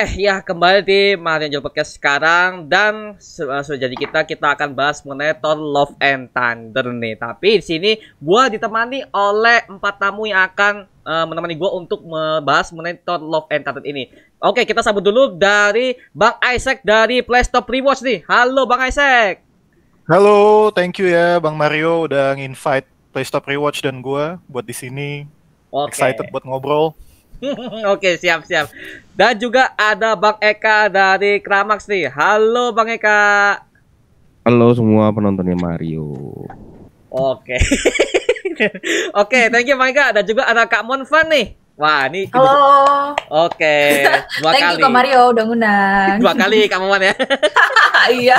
Oke, ya kembali di Mario Joe Podcast sekarang dan uh, sudah jadi kita kita akan bahas mengenai Thor Love and Thunder nih. Tapi di sini gue ditemani oleh empat tamu yang akan uh, menemani gue untuk membahas mengenai Thor Love and Thunder ini. Oke, kita sambut dulu dari Bang Isaac dari Playstop Rewards nih. Halo Bang Isaac. Halo, thank you ya Bang Mario udah nginvite Playstop Rewards dan gue buat di sini. Okay. Excited buat ngobrol. Oke, siap siap. Dan juga ada Bang Eka dari Kramax nih. Halo Bang Eka. Halo semua penontonnya Mario. Oke. Oke, thank you Bang Eka. Dan juga ada Kak Monfan nih. Wah, ini Halo. Oke, dua Thank kali. you Kak Mario udah ngundang. Dua kali Kak Monfan ya. iya.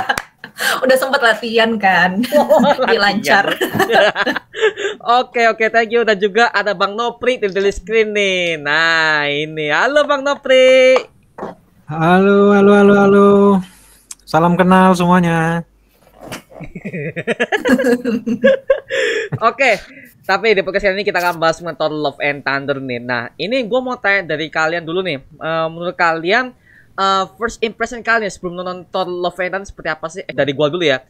udah sempat latihan kan oh, lancar oke oke thank you dan juga ada Bang Nopri di daily screen nih nah ini halo Bang Nopri halo halo halo halo salam kenal semuanya oke Tapi di podcast ini kita akan bahas tentang Love and Thunder nih. Nah, ini gue mau tanya dari kalian dulu nih. Uh, menurut kalian uh, first impression kalian ya sebelum nonton Thor Love Island seperti apa sih? Eh, dari gua dulu ya.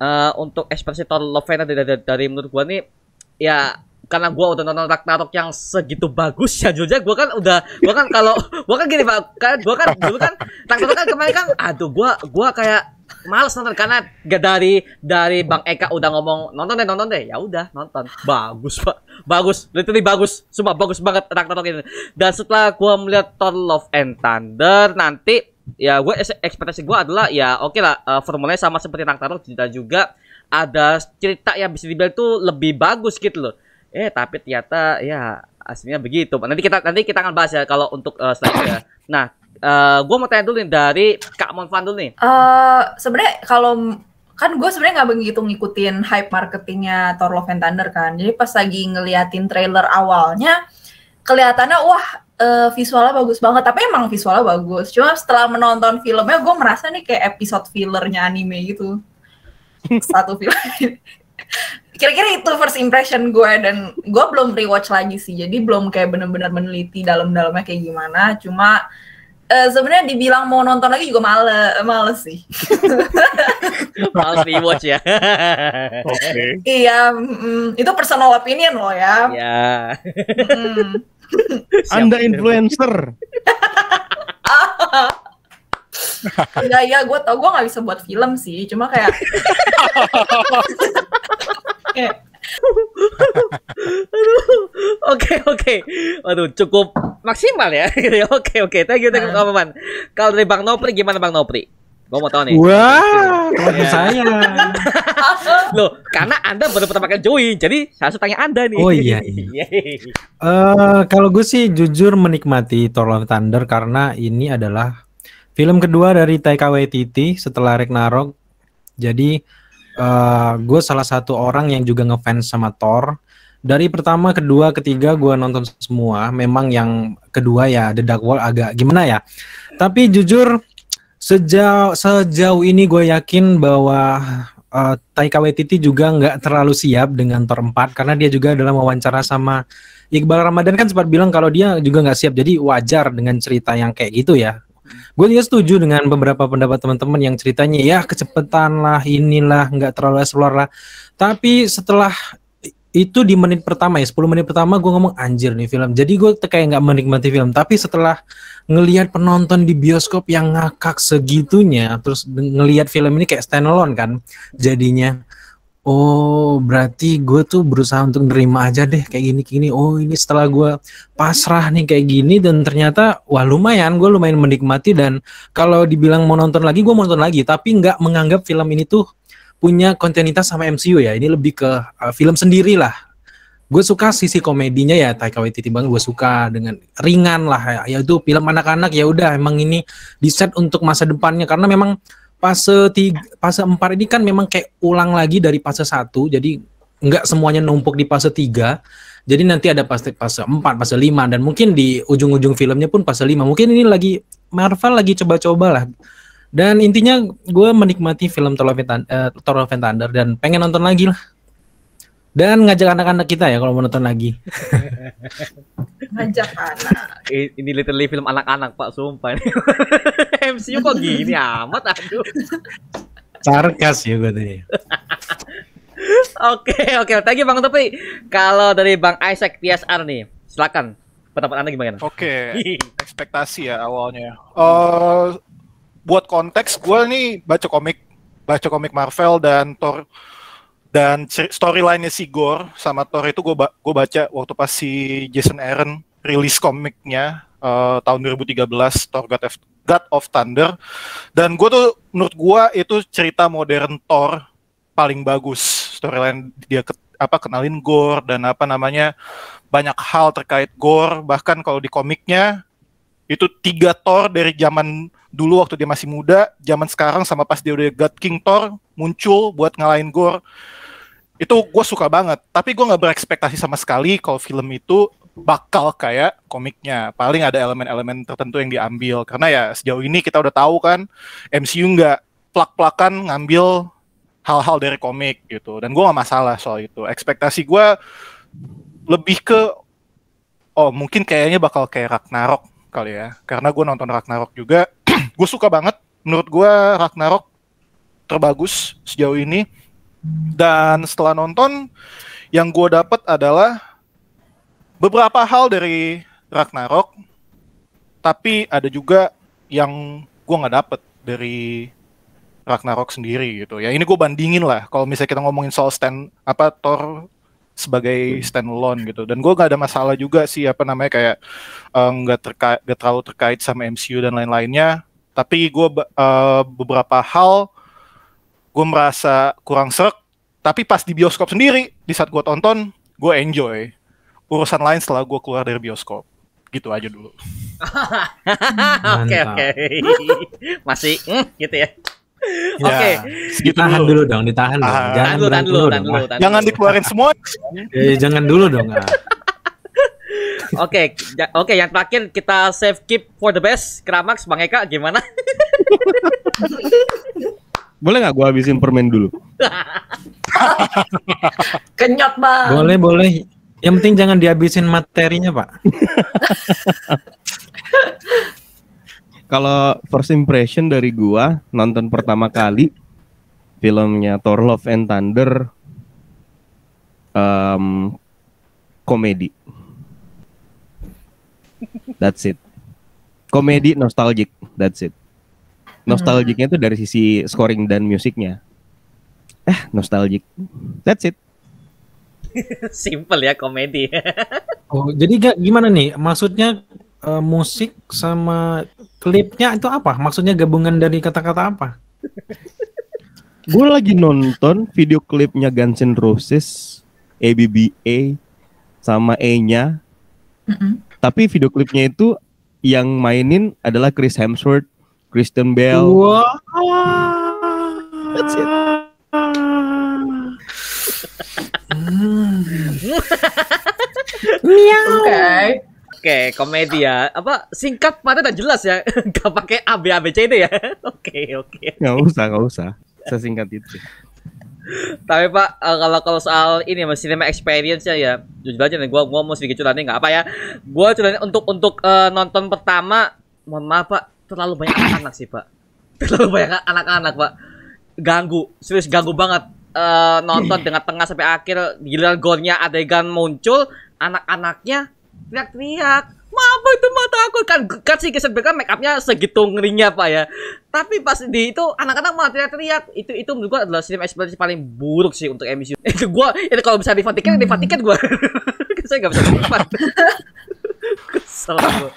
Uh, untuk ekspresi Thor Love Island dari, dari, dari menurut gua nih ya karena gua udah nonton Ragnarok yang segitu bagus ya jujur gua kan udah gua kan kalau gua kan gini pak gua gua kan dulu kan Ragnarok kan kemarin kan aduh gua gua kayak Males nonton karena dari dari Bang Eka udah ngomong nonton deh nonton deh. Ya udah nonton. Bagus, Pak. Bagus. Literally bagus. Sumpah bagus banget Ragnarok ini. Dan setelah gua melihat Thor Love and Thunder nanti ya gue ekspektasi gue adalah ya oke okay lah uh, formulanya sama seperti Ragnarok cerita juga ada cerita yang bisa dibilang tuh lebih bagus gitu loh. Eh tapi ternyata ya aslinya begitu. Nanti kita nanti kita akan bahas ya kalau untuk uh, selanjutnya. Nah, uh, eh, gue mau tanya dulu nih dari Kak Monfan dulu nih. Uh, sebenarnya kalau kan gue sebenarnya nggak begitu ngikutin hype marketingnya Thor Love and Thunder kan. Jadi pas lagi ngeliatin trailer awalnya, kelihatannya wah uh, visualnya bagus banget. Tapi emang visualnya bagus. Cuma setelah menonton filmnya, gue merasa nih kayak episode fillernya anime gitu. Satu film. Kira-kira itu first impression gue dan gue belum rewatch lagi sih. Jadi belum kayak bener-bener meneliti dalam-dalamnya kayak gimana. Cuma uh, sebenarnya dibilang mau nonton lagi juga male eh, males sih males rewatch ya Oke. iya itu personal opinion loh ya Iya. yeah. mm. anda influencer Enggak ya, gue tau gue gak bisa buat film sih, cuma kayak Oke oke. Aduh cukup maksimal ya. Gitu ya. Oke oke. Okay, okay. Thank you thank you teman-teman nah. Kalau dari Bang Nopri gimana Bang Nopri? Gue mau tahu nih. Wah, teman ya. saya. lo karena Anda baru pertama kali join, jadi saya harus tanya Anda nih. Oh iya. iya. uh, kalau gue sih jujur menikmati Thor Love Thunder karena ini adalah film kedua dari Taika Waititi setelah Ragnarok. Jadi uh, eh, gue salah satu orang yang juga ngefans sama Thor. Dari pertama, kedua, ketiga gue nonton semua. Memang yang kedua ya The Dark World agak gimana ya. Tapi jujur sejauh sejauh ini gue yakin bahwa uh, Taika Waititi juga nggak terlalu siap dengan Thor 4 karena dia juga dalam wawancara sama Iqbal Ramadan kan sempat bilang kalau dia juga nggak siap jadi wajar dengan cerita yang kayak gitu ya Gue juga setuju dengan beberapa pendapat teman-teman yang ceritanya ya kecepatan lah, inilah, nggak terlalu explore lah. Tapi setelah itu di menit pertama ya 10 menit pertama gue ngomong anjir nih film jadi gue kayak nggak menikmati film tapi setelah ngelihat penonton di bioskop yang ngakak segitunya terus ngelihat film ini kayak standalone kan jadinya Oh, berarti gue tuh berusaha untuk nerima aja deh kayak gini gini. Oh, ini setelah gue pasrah nih kayak gini dan ternyata wah lumayan, gue lumayan menikmati dan kalau dibilang mau nonton lagi, gue mau nonton lagi. Tapi nggak menganggap film ini tuh punya kontinuitas sama MCU ya. Ini lebih ke uh, film sendiri lah. Gue suka sisi komedinya ya Taika Waititi banget. Gue suka dengan ringan lah ya. Yaitu film anak-anak ya udah emang ini di set untuk masa depannya karena memang Fase tiga, fase 4 ini kan memang kayak ulang lagi dari fase satu, jadi nggak semuanya numpuk di fase tiga, Jadi nanti ada fase fase 4, fase lima, dan mungkin di ujung-ujung filmnya pun fase lima, Mungkin ini lagi Marvel lagi coba-coba lah. Dan intinya gue menikmati film Thor Love and eh, Thunder dan pengen nonton lagi lah. Dan ngajak anak-anak kita ya kalau mau nonton lagi. ngajak anak. Ini literally film anak-anak Pak, sumpah. MC-nya kok gini amat aduh. Sarkas ya gue tadi. Oke, oke. Thank you Bang tapi Kalau dari Bang Isaac PSR nih, silakan. Pendapat Anda gimana? Oke, okay. ekspektasi ya awalnya. Uh, buat konteks, gue nih baca komik, baca komik Marvel dan Thor dan storyline-nya si Gore sama Thor itu gue ba baca waktu pas si Jason Aaron rilis komiknya uh, tahun 2013 Thor God of, God of Thunder dan gue tuh menurut gue itu cerita modern Thor paling bagus storyline dia ke, apa kenalin Gore dan apa namanya banyak hal terkait Gore bahkan kalau di komiknya itu tiga Thor dari zaman dulu waktu dia masih muda, zaman sekarang sama pas dia udah God King Thor muncul buat ngalahin Gore itu gue suka banget tapi gue nggak berekspektasi sama sekali kalau film itu bakal kayak komiknya paling ada elemen-elemen tertentu yang diambil karena ya sejauh ini kita udah tahu kan MCU nggak plak-plakan ngambil hal-hal dari komik gitu dan gue nggak masalah soal itu ekspektasi gue lebih ke oh mungkin kayaknya bakal kayak Ragnarok kali ya karena gue nonton Ragnarok juga gue suka banget menurut gue Ragnarok terbagus sejauh ini dan setelah nonton, yang gue dapet adalah beberapa hal dari Ragnarok, tapi ada juga yang gue nggak dapet dari Ragnarok sendiri gitu. Ya ini gue bandingin lah. Kalau misalnya kita ngomongin soal stand apa Thor sebagai standalone gitu. Dan gue nggak ada masalah juga sih apa namanya kayak eh, nggak um, terkait gak terlalu terkait sama MCU dan lain-lainnya. Tapi gue uh, beberapa hal gue merasa kurang serak tapi pas di bioskop sendiri di saat gue tonton gue enjoy urusan lain setelah gue keluar dari bioskop gitu aja dulu oke oke masih hmm, gitu ya, ya Oke, okay. ditahan dulu. dulu dong, ditahan dong. Ah, jangan dulu, dulu, dulu, dong. jangan dikeluarin semua. Ya, ya, jangan dulu dong. Oke, oke yang terakhir kita save keep for the best. keramak Bang Eka, gimana? Boleh nggak gue habisin permen dulu? Kenyot bang. Boleh boleh. Yang penting jangan dihabisin materinya pak. Kalau first impression dari gua nonton pertama kali filmnya Thor Love and Thunder um, komedi. That's it. Komedi nostalgic. That's it nostalgicnya itu dari sisi scoring dan musiknya eh nostalgic that's it simple ya komedi oh jadi gak, gimana nih maksudnya uh, musik sama klipnya itu apa maksudnya gabungan dari kata-kata apa gue lagi nonton video klipnya Guns N' Roses ABBA sama E-nya mm -hmm. tapi video klipnya itu yang mainin adalah Chris Hemsworth Kristen Bell. Wow. That's it. Miau. Oke. Oke, komedi ya. Apa singkat, padat dan jelas ya. Gak pakai A B A B C D ya. Oke, oke. Gak usah, gak usah. Sesingkat itu. Tapi Pak, eh, kalau kalau soal ini mas cinema experience ya, ya jujur aja nih, gua gua mau sedikit curhat nih nggak apa ya. Gua curhatnya untuk untuk uh, nonton pertama, mohon maaf Pak, terlalu banyak anak-anak sih pak terlalu banyak anak-anak pak ganggu serius ganggu banget uh, nonton dengan tengah sampai akhir giliran gornya adegan muncul anak-anaknya teriak-teriak apa itu mata aku kan kan si Jason Beckham make upnya segitu ngerinya pak ya. Tapi pas di itu anak-anak malah teriak-teriak. Itu itu menurut gua adalah cinema experience paling buruk sih untuk MCU. Itu gua itu kalau bisa difatikan difatikan gua. saya nggak bisa cepat kesel gue.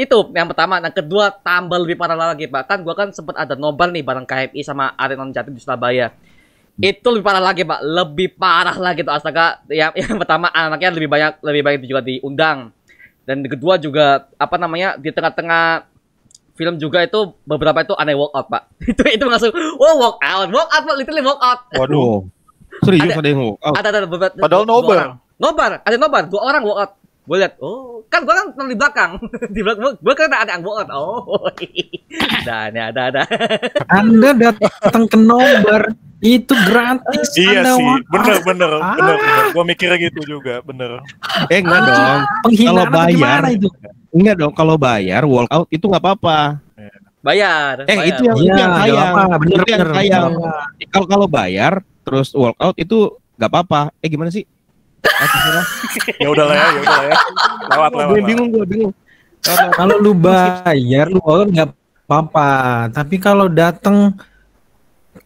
itu yang pertama yang kedua tambah lebih parah lagi Pak Kan gue kan sempat ada nobar nih bareng KMI sama Arenon Jatim di Surabaya itu lebih parah lagi pak lebih parah lagi tuh astaga yang, yang pertama anaknya lebih banyak lebih banyak juga diundang dan kedua juga apa namanya di tengah-tengah film juga itu beberapa itu aneh walk out pak itu itu langsung wow oh, walk out walk out pak literally walk out waduh serius ada, ada yang walk out ada ada beberapa padahal nobar Nobar, ada nobar, dua orang out. Gue lihat, oh, kan gue kan nonton di belakang, di belakang gue, kan ada yang out. Oh, dah, ada, ada, ada. Anda datang ke nobar itu gratis. Iya anda sih, bener, bener, ah. bener, bener. Gue mikirnya gitu juga, bener. Eh enggak ah, dong, kalau bayar, itu? enggak dong, kalau bayar out itu nggak apa-apa bayar. Eh bayar. itu yang, ya, yang sayang, apa, bener, bener yang sayang. Kalau kalau bayar terus out itu nggak apa-apa. Eh gimana sih? ya udah lah ya, ya udah lah ya. Lewat lewat. Gue bingung, gue bingung. Kalau lu bayar, lu orang nggak apa-apa. Tapi kalau datang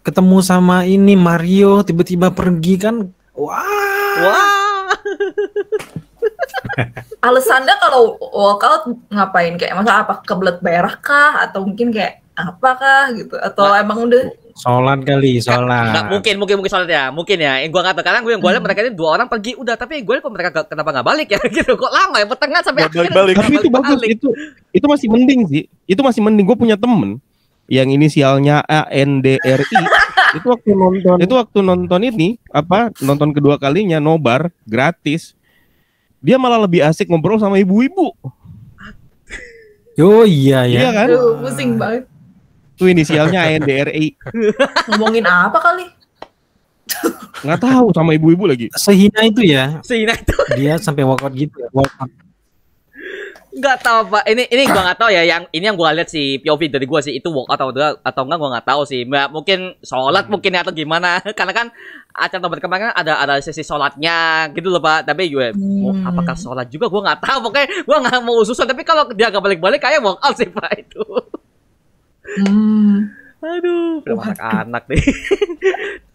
ketemu sama ini Mario tiba-tiba pergi kan, wah. Wah. Alasannya kalau walkout ngapain kayak masa apa kebelet berah kah atau mungkin kayak apakah gitu atau nah, emang udah Sholat kali, sholat. Nggak, mungkin, mungkin, mungkin sholat ya, mungkin ya. Yang gue nggak tahu karena gue yang gue lihat hmm. mereka ini dua orang pergi udah, tapi gue lihat mereka kenapa nggak balik ya gitu? Kok lama ya pertengahan sampai balik akhir. Balik. Tapi itu bagus, balik. itu itu masih mending sih. Itu masih mending gue punya temen yang inisialnya a n d r ANDRI. itu waktu nonton itu waktu nonton ini apa nonton kedua kalinya nobar gratis dia malah lebih asik ngobrol sama ibu-ibu. Oh iya ya. Iya kan? Duh, pusing banget. Itu inisialnya N R NDRI. Ngomongin apa kali? Nggak tahu sama ibu-ibu lagi. Sehina itu ya. Sehina itu. Dia sampai walkout gitu ya. Walkout. Nggak tahu pak. Ini ini gua nggak tahu ya. Yang ini yang gua lihat si POV dari gua sih itu walk atau enggak atau enggak gua nggak tahu sih. Mbak mungkin sholat mungkin ya, atau gimana. Karena kan acara tobat kemarin kan ada ada sesi sholatnya gitu loh pak. Tapi gue hmm. oh, apakah sholat juga gua nggak tahu. Pokoknya gua nggak mau ususan. Tapi kalau dia nggak balik-balik kayak out sih pak itu. Hmm. Aduh, film anak-anak deh.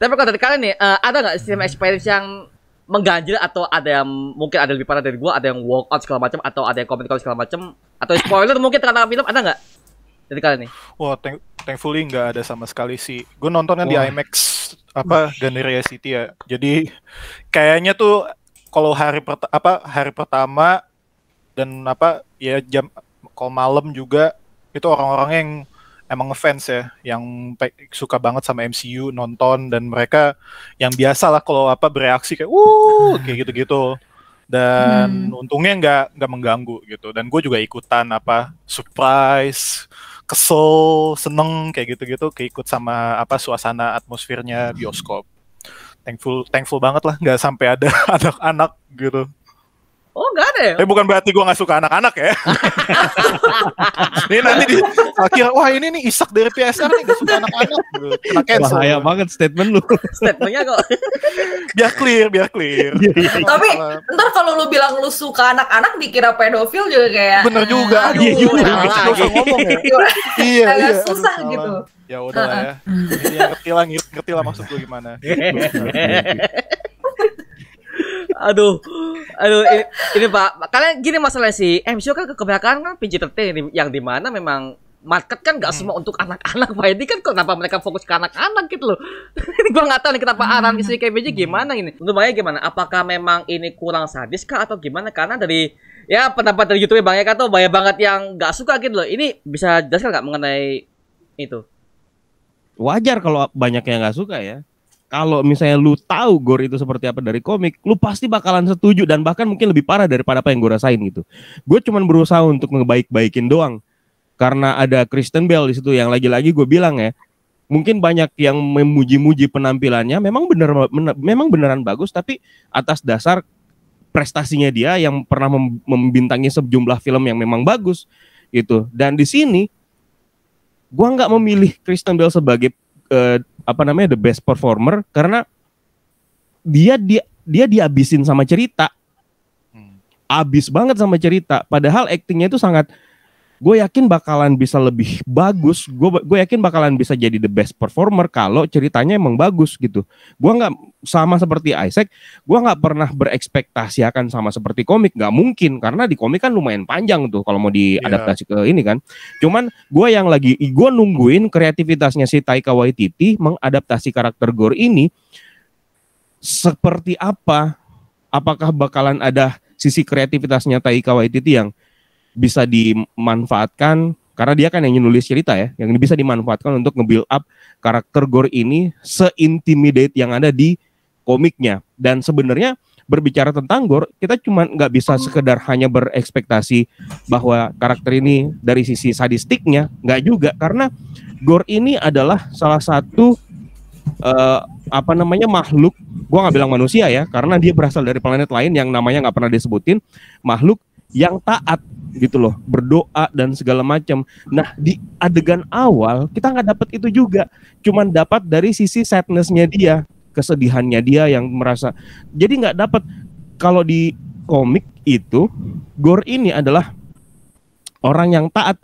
Tapi kalau dari kalian nih, uh, ada nggak sistem experience yang mengganjil atau ada yang mungkin ada lebih parah dari gua, ada yang walk out segala macam atau ada yang komen komen segala macam atau spoiler mungkin tentang film ada nggak dari kalian nih? Wah, thank thankfully nggak ada sama sekali sih. Gue nontonnya di IMAX apa Gandaria City ya. Jadi kayaknya tuh kalau hari apa hari pertama dan apa ya jam kalau malam juga itu orang-orang yang emang ngefans ya, yang suka banget sama MCU, nonton dan mereka yang biasa lah kalau apa bereaksi kayak uh kayak gitu-gitu. Dan hmm. untungnya nggak nggak mengganggu gitu. Dan gue juga ikutan apa surprise, kesel, seneng kayak gitu-gitu, keikut sama apa suasana atmosfernya bioskop. Thankful, thankful banget lah nggak sampai ada anak-anak gitu Oh gak ada ya? Eh bukan berarti gue gak suka anak-anak ya. ini nanti di akhir, wah ini nih Isak dari PSR nih Gak suka anak-anak. Kena cancel. Bahaya banget statement lu. Statementnya kok. biar clear, biar clear. Iya, iya, iya. Tapi ntar kalau lu bilang lu suka anak-anak dikira pedofil juga kayak. Bener juga. Aduh, iya, iya, ya. iya. susah gitu. Ya udah lah ya. Ngerti lah, ngerti lah maksud gue gimana aduh aduh ini, ini pak kalian gini masalahnya sih eh, MCO kan kebanyakan kan pijit entertain yang dimana memang market kan gak hmm. semua untuk anak-anak pak ini kan kenapa mereka fokus ke anak-anak gitu loh ini gue gak tau nih kenapa hmm. anak istri hmm. gimana ini untuk Maya gimana apakah memang ini kurang sadis kah atau gimana karena dari ya pendapat dari YouTube Bang Eka tuh banyak banget yang gak suka gitu loh ini bisa jelaskan nggak mengenai itu wajar kalau banyak yang gak suka ya kalau misalnya lu tahu gore itu seperti apa dari komik, lu pasti bakalan setuju dan bahkan mungkin lebih parah daripada apa yang gue rasain gitu. Gue cuman berusaha untuk ngebaik-baikin doang. Karena ada Kristen Bell di situ yang lagi-lagi gue bilang ya, mungkin banyak yang memuji-muji penampilannya, memang bener, bener memang beneran bagus tapi atas dasar prestasinya dia yang pernah mem membintangi sejumlah film yang memang bagus gitu. Dan di sini gue nggak memilih Kristen Bell sebagai eh, apa namanya the best performer karena dia dia dia dihabisin sama cerita. Hmm. Abis banget sama cerita. Padahal aktingnya itu sangat gue yakin bakalan bisa lebih bagus gue gue yakin bakalan bisa jadi the best performer kalau ceritanya emang bagus gitu gue nggak sama seperti Isaac gue nggak pernah berekspektasi akan sama seperti komik nggak mungkin karena di komik kan lumayan panjang tuh kalau mau diadaptasi yeah. ke ini kan cuman gue yang lagi gue nungguin kreativitasnya si Taika Waititi mengadaptasi karakter Gore ini seperti apa apakah bakalan ada sisi kreativitasnya Taika Waititi yang bisa dimanfaatkan karena dia kan yang nulis cerita ya, yang bisa dimanfaatkan untuk nge-build up karakter Gore ini seintimidate yang ada di komiknya. Dan sebenarnya berbicara tentang Gore, kita cuma nggak bisa sekedar hanya berekspektasi bahwa karakter ini dari sisi sadistiknya, nggak juga karena Gore ini adalah salah satu uh, apa namanya makhluk, gua nggak bilang manusia ya, karena dia berasal dari planet lain yang namanya nggak pernah disebutin, makhluk yang taat gitu loh berdoa dan segala macam nah di adegan awal kita nggak dapat itu juga cuman dapat dari sisi sadnessnya dia kesedihannya dia yang merasa jadi nggak dapat kalau di komik itu Gore ini adalah orang yang taat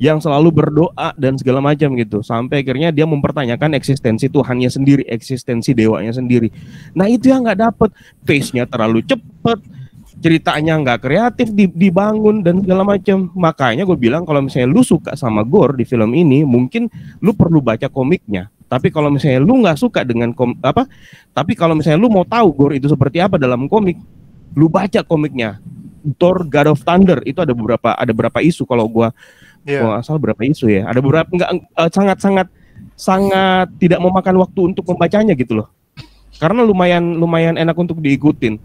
yang selalu berdoa dan segala macam gitu sampai akhirnya dia mempertanyakan eksistensi Tuhannya sendiri eksistensi dewanya sendiri nah itu yang nggak dapat, pace nya terlalu cepet ceritanya nggak kreatif dibangun dan segala macam makanya gue bilang kalau misalnya lu suka sama gore di film ini mungkin lu perlu baca komiknya tapi kalau misalnya lu nggak suka dengan kom apa tapi kalau misalnya lu mau tahu gore itu seperti apa dalam komik lu baca komiknya Thor God of Thunder itu ada beberapa ada beberapa isu kalau gua yeah. Gua asal berapa isu ya ada beberapa enggak eh, sangat sangat sangat tidak memakan waktu untuk membacanya gitu loh karena lumayan lumayan enak untuk diikutin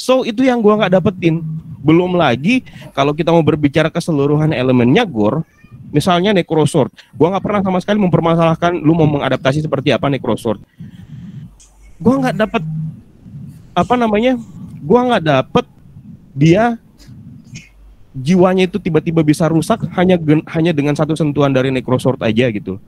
So itu yang gua nggak dapetin. Belum lagi kalau kita mau berbicara keseluruhan elemennya Gor, misalnya Necrosword. Gua nggak pernah sama sekali mempermasalahkan lu mau mengadaptasi seperti apa Necrosword. Gua nggak dapet apa namanya? Gua nggak dapet dia jiwanya itu tiba-tiba bisa rusak hanya gen, hanya dengan satu sentuhan dari Necrosword aja gitu.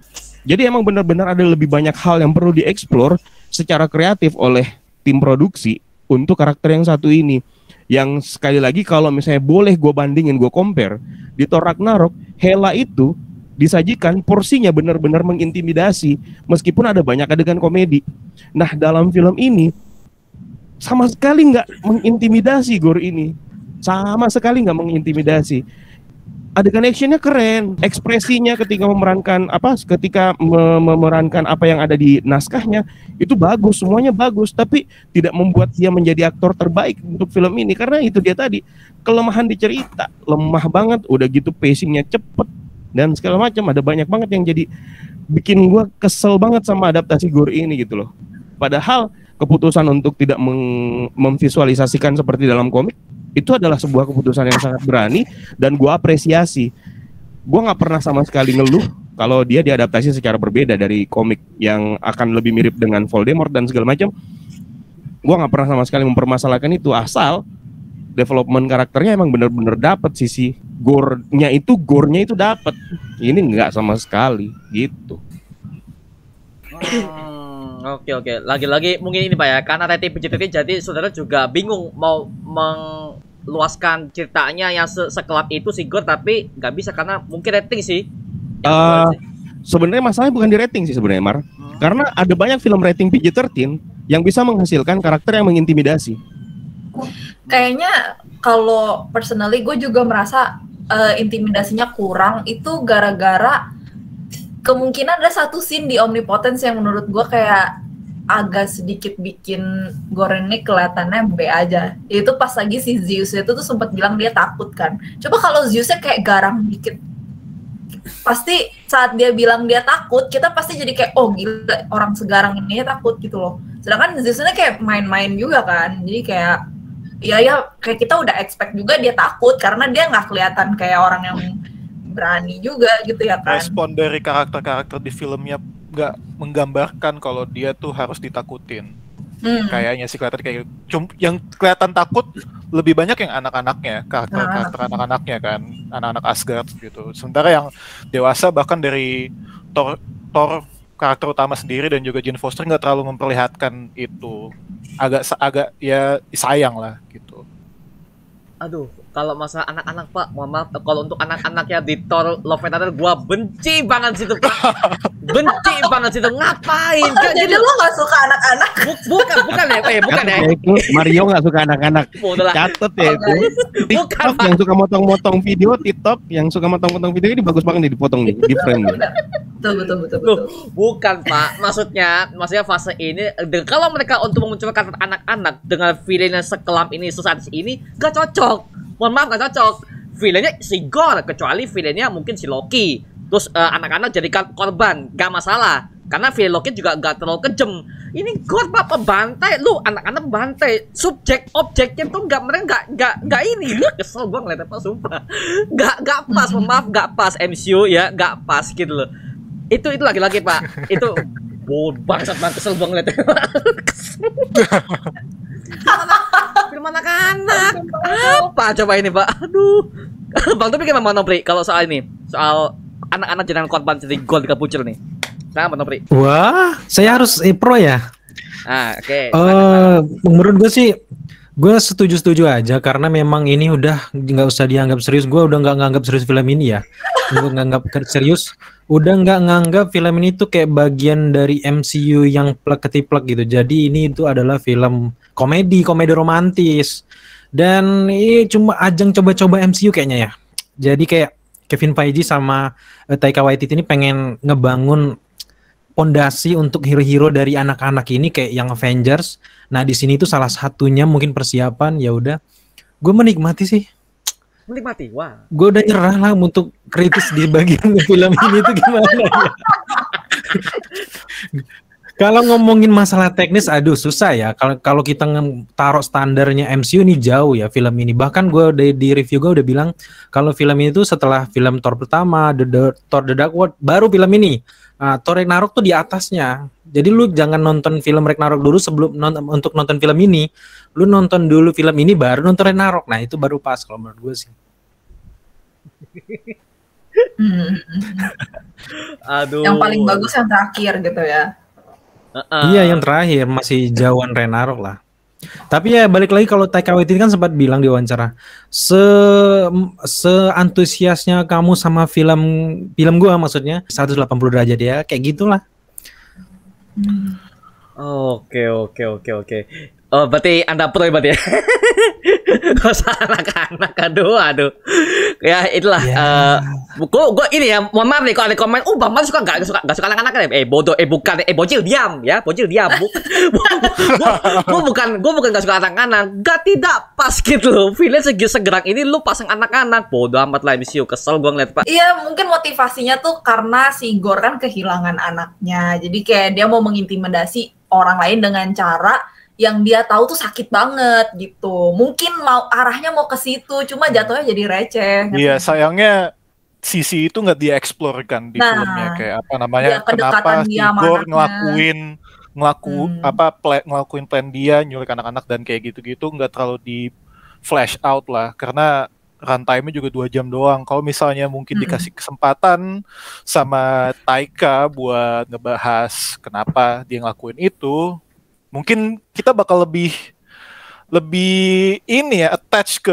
Jadi emang benar-benar ada lebih banyak hal yang perlu dieksplor secara kreatif oleh tim produksi untuk karakter yang satu ini yang sekali lagi kalau misalnya boleh gue bandingin gue compare di Thor Ragnarok Hela itu disajikan porsinya benar-benar mengintimidasi meskipun ada banyak adegan komedi nah dalam film ini sama sekali nggak mengintimidasi Gor ini sama sekali nggak mengintimidasi adegan actionnya keren ekspresinya ketika memerankan apa ketika memerankan apa yang ada di naskahnya itu bagus semuanya bagus tapi tidak membuat dia menjadi aktor terbaik untuk film ini karena itu dia tadi kelemahan di cerita lemah banget udah gitu pacingnya cepet dan segala macam ada banyak banget yang jadi bikin gue kesel banget sama adaptasi gore ini gitu loh padahal keputusan untuk tidak memvisualisasikan seperti dalam komik itu adalah sebuah keputusan yang sangat berani dan gue apresiasi. Gue nggak pernah sama sekali ngeluh kalau dia diadaptasi secara berbeda dari komik yang akan lebih mirip dengan Voldemort dan segala macam. Gue nggak pernah sama sekali mempermasalahkan itu asal development karakternya emang bener-bener dapet sisi gornya itu gornya itu dapet. Ini nggak sama sekali gitu. Oh, Oke oke. Lagi-lagi mungkin ini Pak ya, karena rating PJTT jadi saudara juga bingung mau meluaskan ceritanya yang se sekelap itu sih Gor, tapi nggak bisa karena mungkin rating sih. Uh, sebenarnya masalahnya bukan di rating sih sebenarnya Mar. Hmm. Karena ada banyak film rating PG-13 yang bisa menghasilkan karakter yang mengintimidasi. Kayaknya kalau personally gue juga merasa uh, intimidasinya kurang itu gara-gara kemungkinan ada satu scene di Omnipotence yang menurut gue kayak agak sedikit bikin goreng ini kelihatannya B aja. Itu pas lagi si Zeus itu tuh sempat bilang dia takut kan. Coba kalau Zeusnya kayak garang dikit pasti saat dia bilang dia takut kita pasti jadi kayak oh gila orang segarang ini ya takut gitu loh sedangkan Zeusnya kayak main-main juga kan jadi kayak ya ya kayak kita udah expect juga dia takut karena dia nggak kelihatan kayak orang yang berani juga gitu ya kan respon dari karakter-karakter di filmnya nggak menggambarkan kalau dia tuh harus ditakutin hmm. kayaknya sih kelihatan kayak cum yang kelihatan takut lebih banyak yang anak-anaknya karakter nah. karakter anak-anaknya kan anak-anak Asgard gitu sementara yang dewasa bahkan dari Thor Thor karakter utama sendiri dan juga Jane Foster nggak terlalu memperlihatkan itu agak agak ya sayang lah gitu aduh kalau masalah anak-anak pak mohon maaf kalau untuk anak anak ya di Thor Love and Thunder gue benci banget situ pak benci banget situ ngapain oh, jadi, gitu. lo gak suka anak-anak bukan bukan ya eh, bukan ya Mario gak suka anak-anak catet ya itu TikTok yang suka motong-motong video TikTok yang suka motong-motong video ini bagus banget nih dipotong nih di frame betul betul betul, bukan pak maksudnya maksudnya fase ini kalau mereka untuk memunculkan anak-anak dengan videonya sekelam ini sesaat ini gak cocok mohon maaf nggak cocok villainnya si Gore kecuali villainnya mungkin si Loki terus eh, anak-anak uh, jadikan korban gak masalah karena villain Loki juga gak terlalu kejem ini God pak pembantai lu anak-anak bantai subjek objeknya tuh gak mereka gak nggak nggak ini lu kesel gue ngeliat pak sumpah gak nggak pas mohon maaf gak pas MCU ya gak pas gitu loh itu itu lagi-lagi pak itu bodoh bangsat banget kesel gue ngeliatnya film anak-anak apa coba ini pak aduh bang tuh gimana bang Tommy kalau soal ini soal anak-anak jenang korban jadi gol di Kapucil nih Nah, Bang Tomri. Wah, saya harus eh, pro ya. Ah, oke. Okay. Eh, uh, menurut gue sih gue setuju-setuju aja karena memang ini udah nggak usah dianggap serius. Gue udah nggak nganggap serius film ini ya. gue nganggap serius udah nggak nganggap film ini tuh kayak bagian dari MCU yang plek ketiplek gitu. Jadi ini itu adalah film komedi, komedi romantis. Dan ini cuma ajang coba-coba MCU kayaknya ya. Jadi kayak Kevin Feige sama uh, Taika Waititi ini pengen ngebangun pondasi untuk hero-hero dari anak-anak ini kayak yang Avengers. Nah, di sini itu salah satunya mungkin persiapan ya udah. Gue menikmati sih menikmati wah gue udah nyerah lah untuk kritis di bagian film ini tuh gimana ya? kalau ngomongin masalah teknis aduh susah ya kalau kalau kita taruh standarnya MCU ini jauh ya film ini bahkan gue di, di review gue udah bilang kalau film ini tuh setelah film Thor pertama The, The Thor The Dark World baru film ini uh, ah, Thor Ragnarok tuh di atasnya. Jadi lu jangan nonton film Ragnarok dulu sebelum non untuk nonton film ini. Lu nonton dulu film ini baru nonton Ragnarok. Nah, itu baru pas kalau menurut gue sih. Aduh. Yang paling bagus yang terakhir gitu ya. Uh -uh. Iya, yang terakhir masih jauhan Ragnarok lah. Tapi ya balik lagi kalau TKW Waititi kan sempat bilang di wawancara, se se antusiasnya kamu sama film film gua maksudnya 180 derajat ya, kayak gitulah. Hmm. Oke, oke, oke, oke. Oh, berarti Anda pro ya, berarti ya. gak usah anak-anak aduh aduh ya itulah yeah. Ya. uh, gua, ini ya mohon maaf nih kalau ada komen oh bang suka gak suka gak suka anak-anak ya eh bodoh eh bukan eh bocil diam ya bocil diam Gue bukan Gue bukan gak suka anak-anak gak tidak pas gitu loh Feelnya segi segerang ini lu pasang anak-anak bodoh amat lah MCU kesel gue ngeliat pak iya mungkin motivasinya tuh karena si Gor kan kehilangan anaknya jadi kayak dia mau mengintimidasi orang lain dengan cara yang dia tahu tuh sakit banget gitu. Mungkin mau arahnya mau ke situ, cuma hmm. jatuhnya jadi receh. Iya, gitu. sayangnya sisi itu nggak dieksplor kan di nah, filmnya kayak apa namanya ya, kenapa dia Igor ngelakuin ngelaku hmm. apa pla ngelakuin plan dia nyulik anak-anak dan kayak gitu-gitu nggak terlalu di flash out lah karena runtime-nya juga dua jam doang. Kalau misalnya mungkin hmm. dikasih kesempatan sama Taika buat ngebahas kenapa dia ngelakuin itu, mungkin kita bakal lebih lebih ini ya attach ke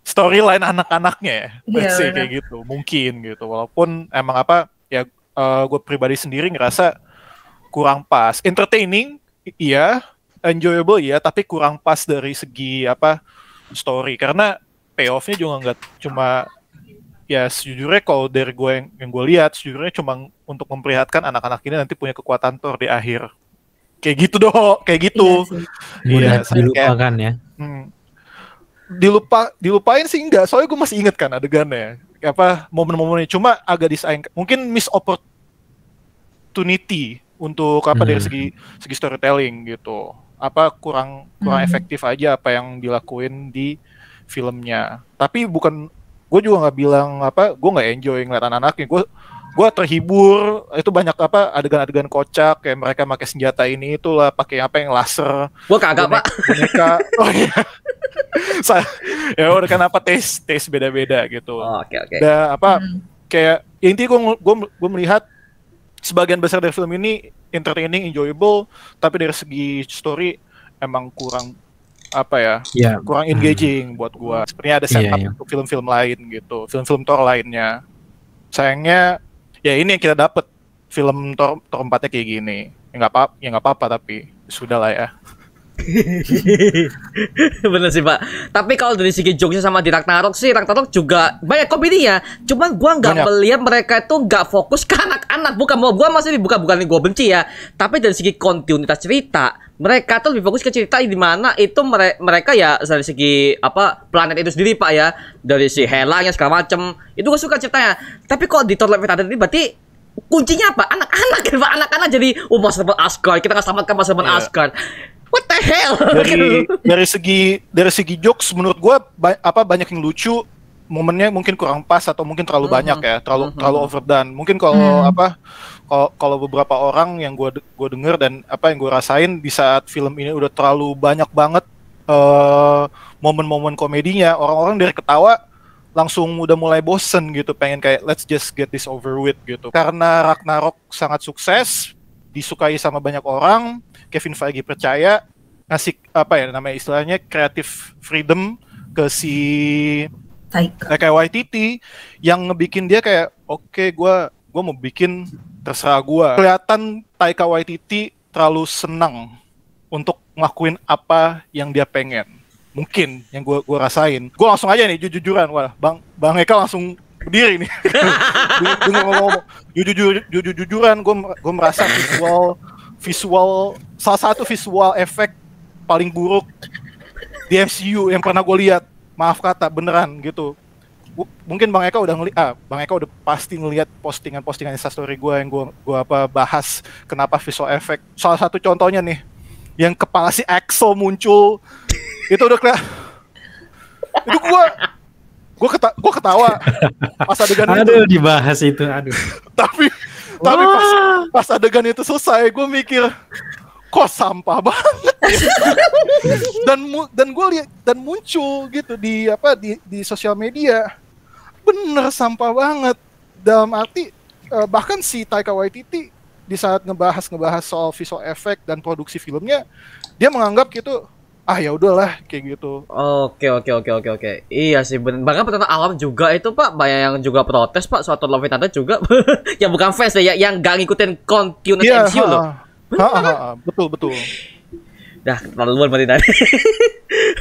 storyline anak-anaknya ya, yeah, iya, sih kayak gitu mungkin gitu walaupun emang apa ya uh, eh, gue pribadi sendiri ngerasa kurang pas entertaining iya enjoyable ya tapi kurang pas dari segi apa story karena payoffnya juga nggak cuma ya sejujurnya kalau dari gue yang, yang gue lihat sejujurnya cuma untuk memperlihatkan anak-anak ini nanti punya kekuatan tor di akhir kayak gitu doh kayak gitu iya, iya, iya dilupakan ya hmm. dilupa dilupain sih enggak soalnya gue masih inget kan adegannya apa momen-momennya cuma agak disayang mungkin miss opportunity untuk apa hmm. dari segi segi storytelling gitu apa kurang kurang hmm. efektif aja apa yang dilakuin di filmnya tapi bukan gue juga nggak bilang apa gue nggak enjoy ngeliat anak-anaknya gue gue terhibur itu banyak apa adegan-adegan kocak kayak mereka pakai senjata ini itulah pakai apa yang laser gue kagak pak boneka oh iya ya udah kenapa taste taste beda-beda gitu oh, okay, okay. dan apa hmm. kayak ya inti gue gue gue melihat sebagian besar dari film ini entertaining enjoyable tapi dari segi story emang kurang apa ya yeah. kurang hmm. engaging hmm. buat gue sepertinya ada iya, setup yeah, yeah. untuk film-film lain gitu film-film Thor lainnya sayangnya ya ini yang kita dapat film Thor, Thor 4 kayak gini ya nggak apa ya nggak apa-apa tapi sudah lah ya Bener sih pak. Tapi kalau dari segi jokesnya sama di Ragnarok sih Ragnarok juga banyak komedi ya Cuman gua nggak melihat mereka itu gak fokus ke anak-anak. Bukan mau gua masih bukan bukan gua benci ya. Tapi dari segi kontinuitas cerita mereka tuh lebih fokus ke cerita di mana itu mere mereka ya dari segi apa planet itu sendiri pak ya dari si helanya segala macem itu gue suka ceritanya tapi kok di Thor Love ini berarti kuncinya apa anak-anak pak anak-anak jadi oh sama Asgard kita nggak selamatkan master yeah. Asgard what the hell dari gitu. dari segi dari segi jokes menurut gue ba apa banyak yang lucu momennya mungkin kurang pas atau mungkin terlalu mm-hmm. banyak ya terlalu mm-hmm. terlalu overdone mungkin kalau hmm. apa kalau beberapa orang yang gue gue dengar dan apa yang gue rasain di saat film ini udah terlalu banyak banget uh, momen-momen komedinya orang-orang dari ketawa langsung udah mulai bosen gitu pengen kayak let's just get this over with gitu karena Ragnarok sangat sukses disukai sama banyak orang Kevin Feige percaya ngasih apa ya namanya istilahnya creative freedom ke si Taika YTT yang ngebikin dia kayak oke okay, gue gue mau bikin terserah gue kelihatan Taika Waititi terlalu senang untuk ngelakuin apa yang dia pengen mungkin yang gue gua rasain gue langsung aja nih jujuran wah bang bang Eka langsung berdiri nih jujur-jujuran gue gue merasa visual visual salah satu visual efek paling buruk di MCU yang pernah gue lihat maaf kata beneran gitu mungkin bang Eka udah ngeliat ah, bang Eka udah pasti ngelihat postingan postingan instastory gue yang gue gua apa bahas kenapa visual efek salah satu contohnya nih yang kepala si EXO muncul itu udah kena itu gue gue ketawa pas adegan aduh itu. dibahas itu aduh tapi tapi pas, pas adegan itu selesai, gue mikir, kok sampah banget dan dan gue lihat dan muncul gitu di apa di di sosial media bener sampah banget dalam arti uh, bahkan si Taika Waititi di saat ngebahas ngebahas soal visual effect dan produksi filmnya dia menganggap gitu ah ya udahlah kayak gitu. Oke oke oke oke oke. Iya sih benar. Bahkan peternak alam juga itu Pak banyak yang juga protes Pak suatu Lovin Tante juga yang bukan fans ya, ya yang gak ngikutin kontinus yeah, MCU loh. Ha, ha, ha, betul betul. Dah terlalu luar berarti tadi.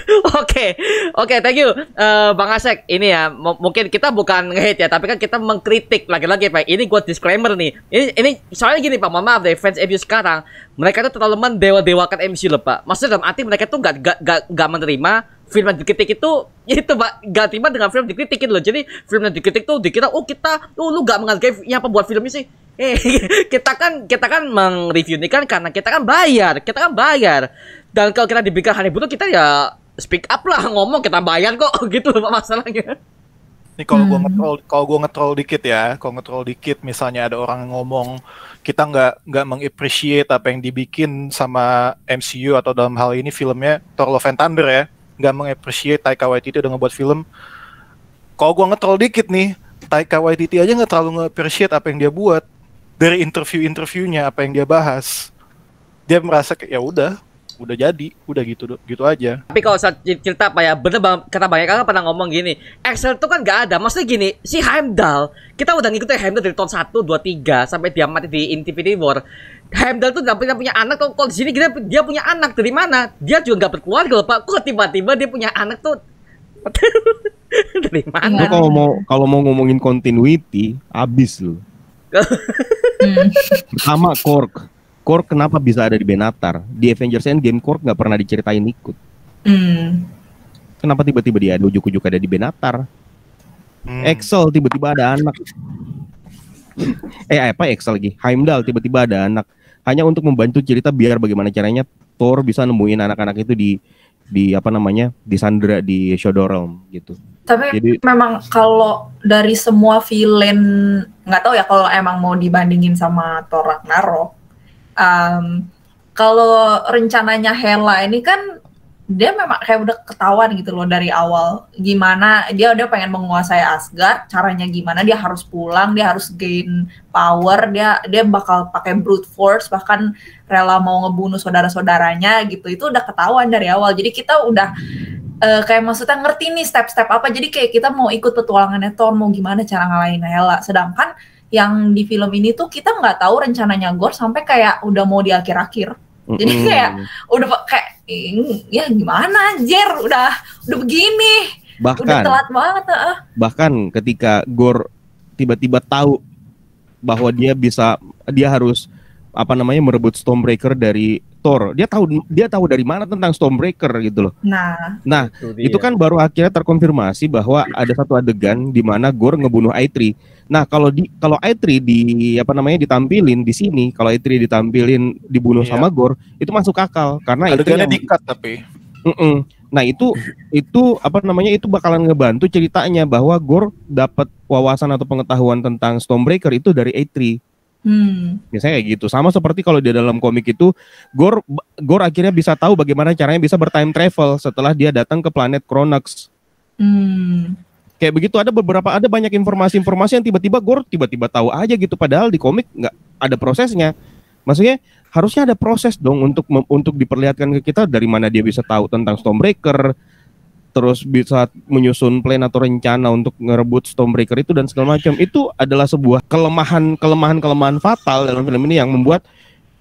Oke, oke, thank you, uh, Bang Asek. Ini ya, mungkin kita bukan ngehit ya, tapi kan kita mengkritik lagi-lagi pak. Ini gue disclaimer nih. Ini, ini soalnya gini pak, Mama maaf deh fans MU sekarang, mereka tuh terlalu mendewa dewakan MC loh pak. Maksudnya dalam arti mereka tuh gak gak gak, gak menerima film yang dikritik itu itu pak gak terima dengan film dikritik itu. loh jadi film yang dikritik tuh dikira oh kita oh lu gak menghargai yang pembuat filmnya sih eh kita kan kita kan mengreview ini kan karena kita kan bayar kita kan bayar dan kalau kita diberikan hanya butuh kita ya speak up lah ngomong kita bayar kok gitu loh masalahnya. Ini kalau hmm. gua ngetrol kalau gua ngetrol dikit ya, kalau ngetrol dikit misalnya ada orang ngomong kita nggak nggak mengapresiate apa yang dibikin sama MCU atau dalam hal ini filmnya Thor Love and Thunder ya, nggak mengapresiate Taika Waititi udah ngebuat film. Kalau gua ngetrol dikit nih, Taika Waititi aja nggak terlalu ngapresiasi apa yang dia buat dari interview-interviewnya apa yang dia bahas. Dia merasa kayak ya udah, udah jadi udah gitu gitu aja tapi kalau saya cerita apa ya bener bang, kata banyak kan pernah ngomong gini Excel tuh kan gak ada maksudnya gini si Heimdall kita udah ngikutin Heimdall dari tahun satu dua tiga sampai dia mati di Infinity War Heimdall tuh gak punya anak kok kalau di sini dia, dia punya anak dari mana dia juga gak berkeluarga pak kok tiba-tiba dia punya anak tuh dari mana kalau mau kalau mau ngomongin continuity abis lu sama Kork Korg kenapa bisa ada di Benatar? Di Avengers Endgame Korg nggak pernah diceritain ikut. Mm. Kenapa tiba-tiba dia ada ujuk-ujuk ada di Benatar? Mm. Excel tiba-tiba ada anak. eh apa Excel lagi? Heimdall tiba-tiba ada anak. Hanya untuk membantu cerita biar bagaimana caranya Thor bisa nemuin anak-anak itu di di apa namanya di Sandra di Shadow Realm gitu. Tapi Jadi, memang kalau dari semua villain nggak tahu ya kalau emang mau dibandingin sama Thor Ragnarok um, kalau rencananya Hela ini kan dia memang kayak udah ketahuan gitu loh dari awal gimana dia udah pengen menguasai Asgard caranya gimana dia harus pulang dia harus gain power dia dia bakal pakai brute force bahkan rela mau ngebunuh saudara saudaranya gitu itu udah ketahuan dari awal jadi kita udah uh, kayak maksudnya ngerti nih step-step apa jadi kayak kita mau ikut petualangannya Thor mau gimana cara ngalahin Hela sedangkan yang di film ini tuh kita nggak tahu rencananya Gor sampai kayak udah mau di akhir-akhir. Jadi kayak udah kayak ya gimana Jer udah udah begini. Bahkan udah telat banget. Uh. Bahkan ketika Gor tiba-tiba tahu bahwa dia bisa dia harus apa namanya merebut Stormbreaker dari aktor dia tahu dia tahu dari mana tentang Stormbreaker gitu loh nah nah itu, itu kan baru akhirnya terkonfirmasi bahwa ada satu adegan di mana Gor ngebunuh Aitri nah kalau di kalau Aitri di apa namanya ditampilin di sini kalau Aitri ditampilin dibunuh iya. sama Gor itu masuk akal karena itu yang dikat tapi mm -mm. Nah itu itu apa namanya itu bakalan ngebantu ceritanya bahwa Gor dapat wawasan atau pengetahuan tentang Stormbreaker itu dari Aitri. Hmm. Misalnya kayak gitu. Sama seperti kalau di dalam komik itu, Gor Gor akhirnya bisa tahu bagaimana caranya bisa bertime travel setelah dia datang ke planet Kronax. Hmm. Kayak begitu ada beberapa ada banyak informasi-informasi yang tiba-tiba Gor tiba-tiba tahu aja gitu padahal di komik nggak ada prosesnya. Maksudnya harusnya ada proses dong untuk untuk diperlihatkan ke kita dari mana dia bisa tahu tentang Stormbreaker, terus bisa menyusun plan atau rencana untuk ngerebut Stormbreaker itu dan segala macam itu adalah sebuah kelemahan kelemahan kelemahan fatal dalam film ini yang membuat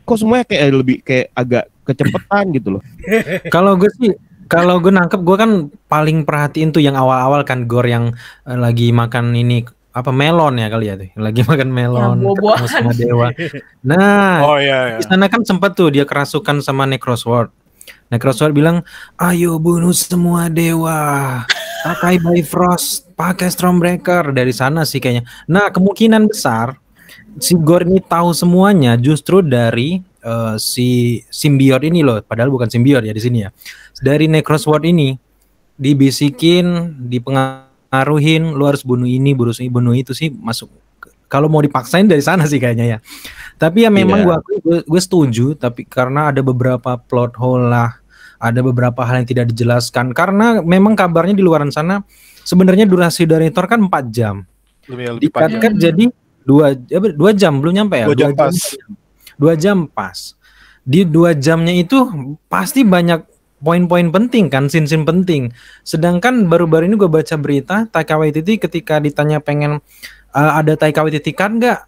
kok semuanya kayak lebih kayak agak kecepatan gitu loh. Kalau gue sih kalau gue nangkep gue kan paling perhatiin tuh yang awal-awal kan Gor yang uh, lagi makan ini apa melon ya kali ya tuh lagi makan melon ya, buah sama dewa nah oh, iya, iya. di sana kan sempat tuh dia kerasukan sama necrosword Nah, bilang, ayo bunuh semua dewa, pakai Frost, pakai Stormbreaker. Dari sana sih kayaknya. Nah, kemungkinan besar si Gor ini tahu semuanya justru dari uh, si simbiot ini loh. Padahal bukan simbiot ya di sini ya. Dari Necrosword ini dibisikin, dipengaruhin, lu harus bunuh ini, bunuh ini, bunuh itu sih masuk. Kalau mau dipaksain dari sana sih kayaknya ya. Tapi ya memang yeah. gue gue setuju tapi karena ada beberapa plot hole lah, ada beberapa hal yang tidak dijelaskan karena memang kabarnya di luaran sana sebenarnya durasi dari Thor kan empat jam. dikatakan jadi dua eh, dua jam belum nyampe ya dua jam, dua jam pas dua jam pas di dua jamnya itu pasti banyak poin-poin penting kan sin-sin penting sedangkan baru-baru ini gue baca berita Taika Waititi ketika ditanya pengen uh, ada Taika Waititi kan nggak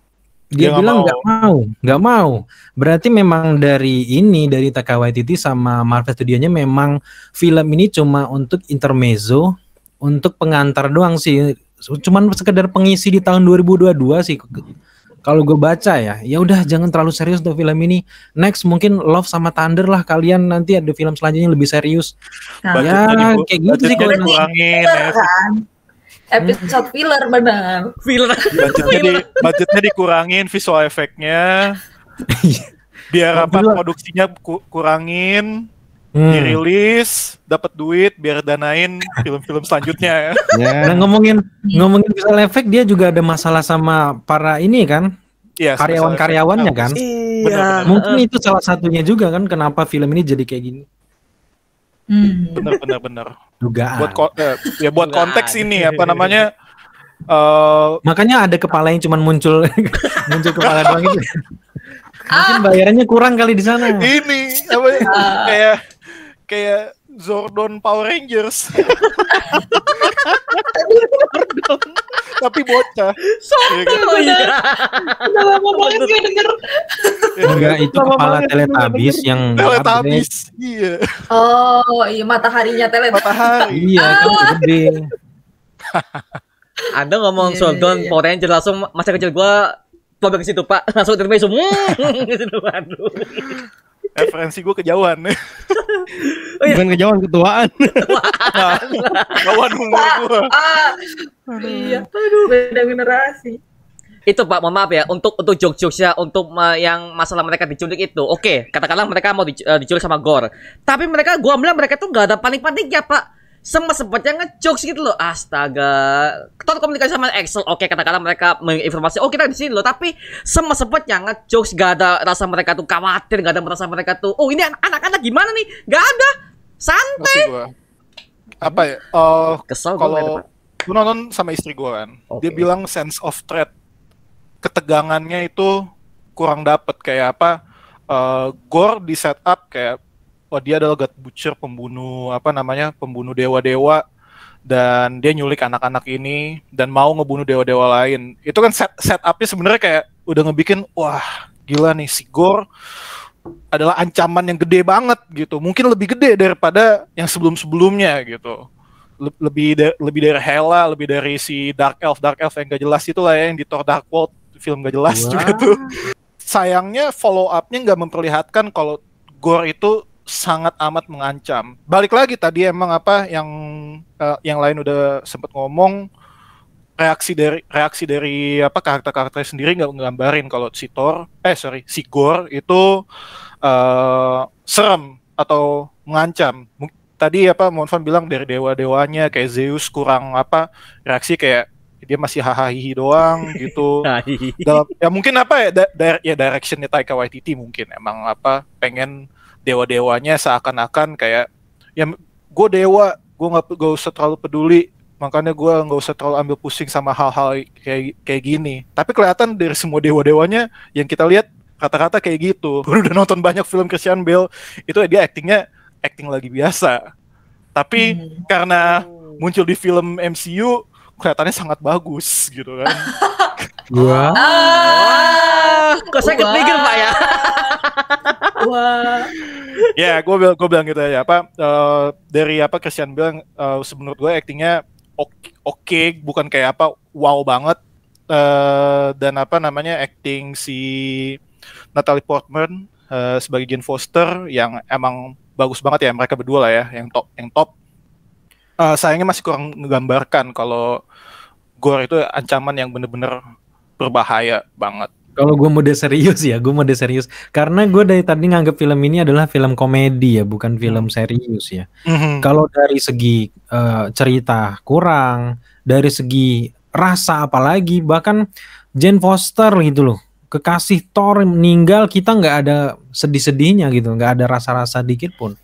dia, dia bilang nggak mau nggak mau. berarti memang dari ini dari Takawai Titi sama Marvel Studionya memang film ini cuma untuk intermezzo untuk pengantar doang sih cuman sekedar pengisi di tahun 2022 sih kalau gue baca ya ya udah jangan terlalu serius tuh film ini next mungkin Love sama Thunder lah kalian nanti ada film selanjutnya yang lebih serius nah, ya kayak gitu sih kalau kurangin ya episode hmm. filler benar filler budgetnya, budgetnya dikurangin visual efeknya biar iya. apa produksinya ku, kurangin hmm. dirilis dapat duit biar danain film-film selanjutnya ya. Yeah. Nah, ngomongin ngomongin visual efek dia juga ada masalah sama para ini kan yes, iya, karyawan-karyawannya kan. Iya. Mungkin itu salah satunya juga kan kenapa film ini jadi kayak gini. Hmm. Bener bener bener. Dugaan. Buat eh, ya buat konteks ini apa namanya? Uh, Makanya ada kepala yang cuma muncul muncul kepala doang itu. Mungkin ah. bayarannya kurang kali di sana. Ini apa uh. kayak kayak Zordon Power Rangers. Tapi bocah. Soalnya kan? ya, gak denger? Enggak, iya. itu kepala teletabis yang teletabis. Iya. Oh, iya mataharinya teletabis. Matahari. iya, ah. itu gede. Anda ngomong iya, Zordon iya, Power Rangers langsung masa kecil gua Coba ke situ Pak, langsung terpisah semua. Aduh referensi gue kejauhan. oh, iya. Bukan kejauhan, ketuaan. Ketuaan umur ah, gue. Ah. Iya, aduh beda generasi. Itu Pak, mohon maaf ya, untuk untuk jokes-jokesnya, untuk uh, yang masalah mereka diculik itu, oke, okay, katakanlah mereka mau di, uh, eh, diculik sama Gor. Tapi mereka, gua bilang mereka tuh nggak ada panik-paniknya Pak sempat sempatnya ngejokes gitu loh astaga kita komunikasi sama Excel oke kata-kata mereka menginformasi oh kita di sini loh tapi sempat sempatnya ngejokes gak ada rasa mereka tuh khawatir gak ada merasa mereka tuh oh ini anak-anak gimana nih gak ada santai apa ya uh, kesel kalau gue nonton sama istri gue kan okay. dia bilang sense of threat ketegangannya itu kurang dapet kayak apa uh, gore di setup kayak oh dia adalah god butcher pembunuh apa namanya pembunuh dewa-dewa dan dia nyulik anak-anak ini dan mau ngebunuh dewa-dewa lain. Itu kan set set upnya sebenarnya kayak udah ngebikin wah gila nih si Gore adalah ancaman yang gede banget gitu. Mungkin lebih gede daripada yang sebelum-sebelumnya gitu. Lebih da lebih dari Hela, lebih dari si Dark Elf, Dark Elf yang gak jelas itu lah ya, yang di Thor Dark World film gak jelas wow. juga tuh. Sayangnya follow upnya nggak memperlihatkan kalau Gore itu sangat amat mengancam. Balik lagi tadi emang apa yang uh, yang lain udah sempat ngomong reaksi dari reaksi dari apa karakter-karakter sendiri nggak nggambarin kalau si Thor eh sorry si Gore itu uh, serem atau mengancam. Tadi apa Monfan bilang dari dewa-dewanya kayak Zeus kurang apa reaksi kayak dia masih hahaha doang gitu. Dalam, ya mungkin apa ya, da, da, ya directionnya Taika Waititi mungkin emang apa pengen dewa-dewanya seakan-akan kayak ya gue dewa gue nggak gak usah terlalu peduli makanya gue nggak usah terlalu ambil pusing sama hal-hal kayak kayak gini tapi kelihatan dari semua dewa-dewanya yang kita lihat kata-kata kayak gitu gue udah nonton banyak film Christian Bale itu dia aktingnya acting lagi biasa tapi hmm. karena oh. muncul di film MCU kelihatannya sangat bagus gitu kan. Gua. Ah. ah, kok saya kepikir Pak ya? Wah. ya, gue bilang bilang gitu ya, ya apa uh, dari apa Christian bilang uh, eh, Sebenarnya gue aktingnya oke, okay, bukan kayak apa wow banget uh, dan apa namanya acting si Natalie Portman uh, sebagai Jane Foster yang emang bagus banget ya mereka berdua lah ya yang top yang top uh, sayangnya masih kurang menggambarkan kalau gore itu ancaman yang bener-bener berbahaya banget. Kalau gue mode serius ya, gue mode serius. Karena gue dari tadi nganggap film ini adalah film komedi ya, bukan film hmm. serius ya. Mm-hmm. Kalau dari segi uh, cerita kurang, dari segi rasa apalagi, bahkan Jane Foster gitu loh, kekasih Thor meninggal kita nggak ada sedih-sedihnya gitu, nggak ada rasa-rasa dikit pun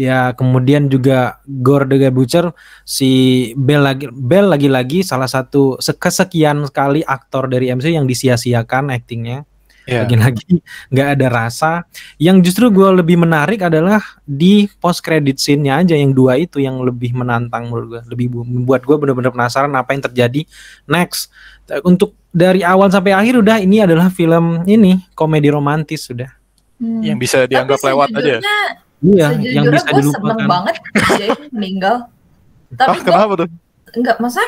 ya kemudian juga Gore the Butcher si Bell lagi Bell lagi-lagi salah satu kesekian sekali aktor dari MCU yang disia-siakan aktingnya yeah. lagi-lagi nggak ada rasa yang justru gue lebih menarik adalah di post credit scene-nya aja yang dua itu yang lebih menantang menurut gue lebih membuat gue benar-benar penasaran apa yang terjadi next untuk dari awal sampai akhir udah ini adalah film ini komedi romantis sudah hmm. yang bisa dianggap lewat aja Iya, Sejujurnya yang bisa gue dilupakan. seneng banget Jadi meninggal. Tapi ah, kenapa tuh? Enggak, masa uh,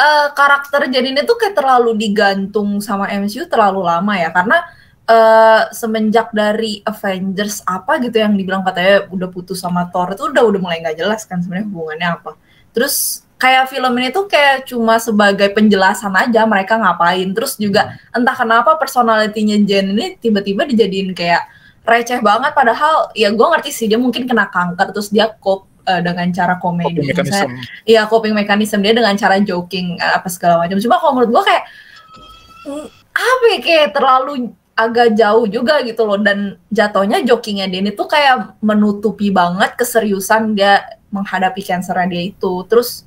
eh, karakter Jadennya tuh kayak terlalu digantung sama MCU terlalu lama ya karena uh, semenjak dari Avengers apa gitu yang dibilang katanya udah putus sama Thor itu udah udah mulai nggak jelas kan sebenarnya hubungannya apa. Terus kayak film ini tuh kayak cuma sebagai penjelasan aja mereka ngapain. Terus juga entah kenapa personalitinya Jen ini tiba-tiba dijadiin kayak receh banget padahal ya gue ngerti sih dia mungkin kena kanker terus dia cope uh, dengan cara komedi misalnya ya coping mekanisme iya, dia dengan cara joking eh, apa segala macam cuma kalau menurut gue kayak hmm, apa ya kayak terlalu agak jauh juga gitu loh dan jatuhnya jokingnya dia tuh kayak menutupi banget keseriusan dia menghadapi kanker dia itu terus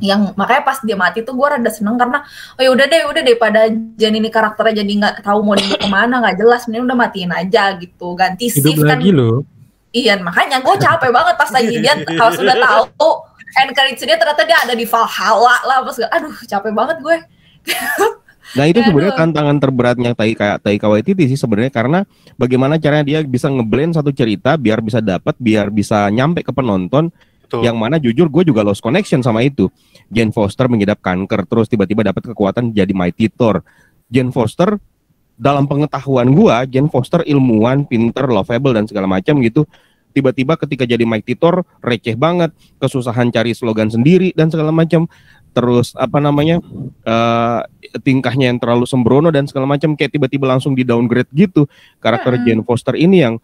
yang makanya pas dia mati tuh gue rada seneng karena oh ya udah deh udah deh pada Jen ini karakternya jadi nggak tahu mau dibawa kemana nggak jelas mending udah matiin aja gitu ganti Hidup shift kan lo. iya makanya gue capek banget pas lagi dia kalau sudah tahu oh, credits dia ternyata dia ada di Valhalla lah pas aduh capek banget gue Nah itu sebenarnya tantangan terberatnya Taika Taika Waititi sih sebenarnya karena bagaimana caranya dia bisa ngeblend satu cerita biar bisa dapat biar bisa nyampe ke penonton Betul. Yang mana jujur gue juga lost connection sama itu. Jane Foster mengidap kanker, terus tiba-tiba dapat kekuatan jadi Mighty Thor. Jane Foster dalam pengetahuan gue, Jane Foster ilmuwan, pinter, lovable dan segala macam gitu. Tiba-tiba ketika jadi Mighty Thor receh banget, kesusahan cari slogan sendiri dan segala macam. Terus apa namanya uh, tingkahnya yang terlalu sembrono dan segala macam kayak tiba-tiba langsung di downgrade gitu karakter hmm. Jane Foster ini yang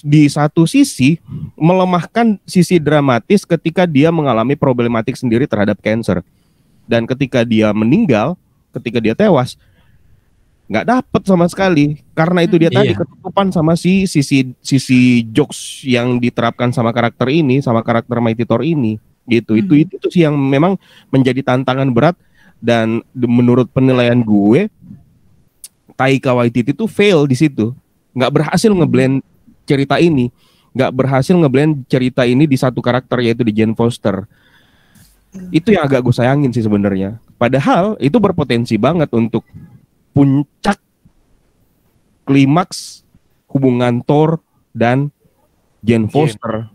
di satu sisi melemahkan sisi dramatis ketika dia mengalami problematik sendiri terhadap cancer dan ketika dia meninggal ketika dia tewas nggak dapet sama sekali karena itu dia hmm. tadi iya. ketutupan sama si sisi sisi jokes yang diterapkan sama karakter ini sama karakter Mighty Thor ini gitu hmm. itu itu, sih yang memang menjadi tantangan berat dan menurut penilaian gue Taika Waititi tuh fail di situ nggak berhasil hmm. ngeblend cerita ini nggak berhasil ngeblend cerita ini di satu karakter yaitu di Jane Foster. Hmm. Itu yang agak gue sayangin sih sebenarnya. Padahal itu berpotensi banget untuk puncak klimaks hubungan Thor dan Jane Foster.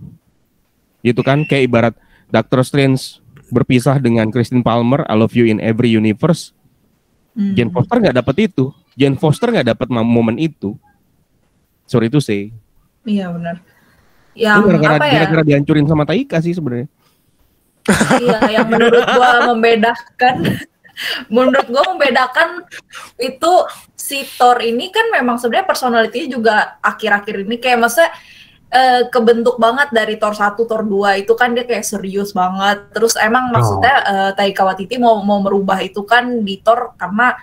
Yeah. Gitu kan kayak ibarat Doctor Strange berpisah dengan Christine Palmer, I love you in every universe. Mm. Jane hmm. Foster nggak dapet itu. Jane Foster nggak dapet momen itu. Sorry itu sih Iya benar. Yang gara-gara, apa ya? Gara-gara dihancurin sama Taika sih sebenarnya. iya, yang menurut gua membedakan menurut gua membedakan itu si Thor ini kan memang sebenarnya personalitinya juga akhir-akhir ini kayak maksudnya eh, kebentuk banget dari Thor satu Thor dua itu kan dia kayak serius banget. Terus emang maksudnya oh. eh, Taika Waititi mau mau merubah itu kan di Thor karena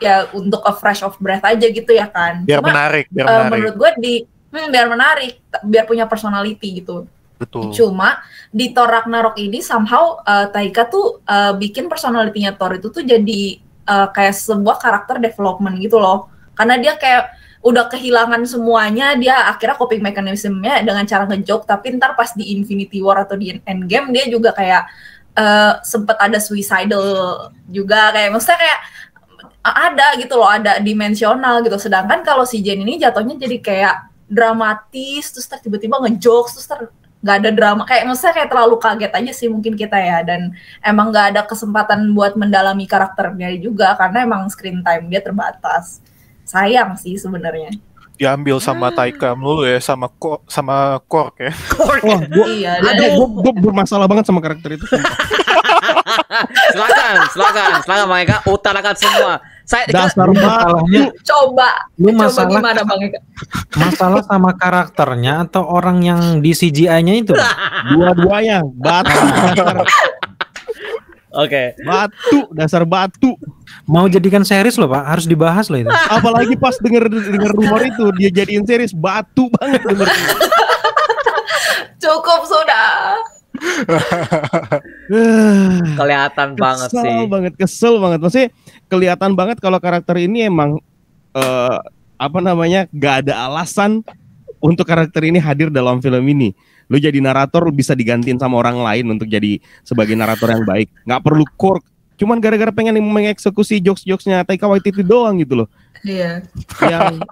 ya untuk a fresh of breath aja gitu ya kan. Biar Cuma, menarik, biar menarik. Eh, menarik. Menurut gua di hmm, biar menarik biar punya personality gitu Betul. Cuma di Thor Ragnarok ini somehow uh, Taika tuh uh, bikin personalitinya Thor itu tuh jadi uh, kayak sebuah karakter development gitu loh. Karena dia kayak udah kehilangan semuanya, dia akhirnya coping mechanismnya dengan cara ngejok, tapi ntar pas di Infinity War atau di Endgame dia juga kayak uh, sempet ada suicidal juga kayak maksudnya kayak ada gitu loh, ada dimensional gitu. Sedangkan kalau si Jen ini jatuhnya jadi kayak dramatis terus tiba-tiba ngejokes terus ter nggak ada drama kayak maksudnya kayak terlalu kaget aja sih mungkin kita ya dan emang nggak ada kesempatan buat mendalami karakternya juga karena emang screen time dia terbatas sayang sih sebenarnya diambil sama hmm. Ah. Taika melulu ya sama ko, sama Kork ya. Kork. Wah, gua, iya, ada, gua, gua bermasalah banget sama karakter itu. silakan, silakan, silakan Bang Eka utarakan semua. Saya dasar masalahnya. Coba. Lu coba masalah, gimana Bang Eka? Masalah sama karakternya atau orang yang di CGI-nya itu? Dua-duanya. Batal. Oke. Okay. Batu, dasar batu. Mau jadikan series loh Pak, harus dibahas loh ini. Apalagi pas denger denger rumor itu dia jadiin series batu banget denger. Cukup sudah. kelihatan kesel banget sih. Kesel banget, kesel banget. Masih kelihatan banget kalau karakter ini emang uh, apa namanya gak ada alasan untuk karakter ini hadir dalam film ini. Lu jadi narator lu bisa digantiin sama orang lain untuk jadi sebagai narator yang baik. Gak perlu kork, cuman gara-gara pengen mengeksekusi jokes-jokesnya Taika Waititi doang gitu loh. Iya. Yang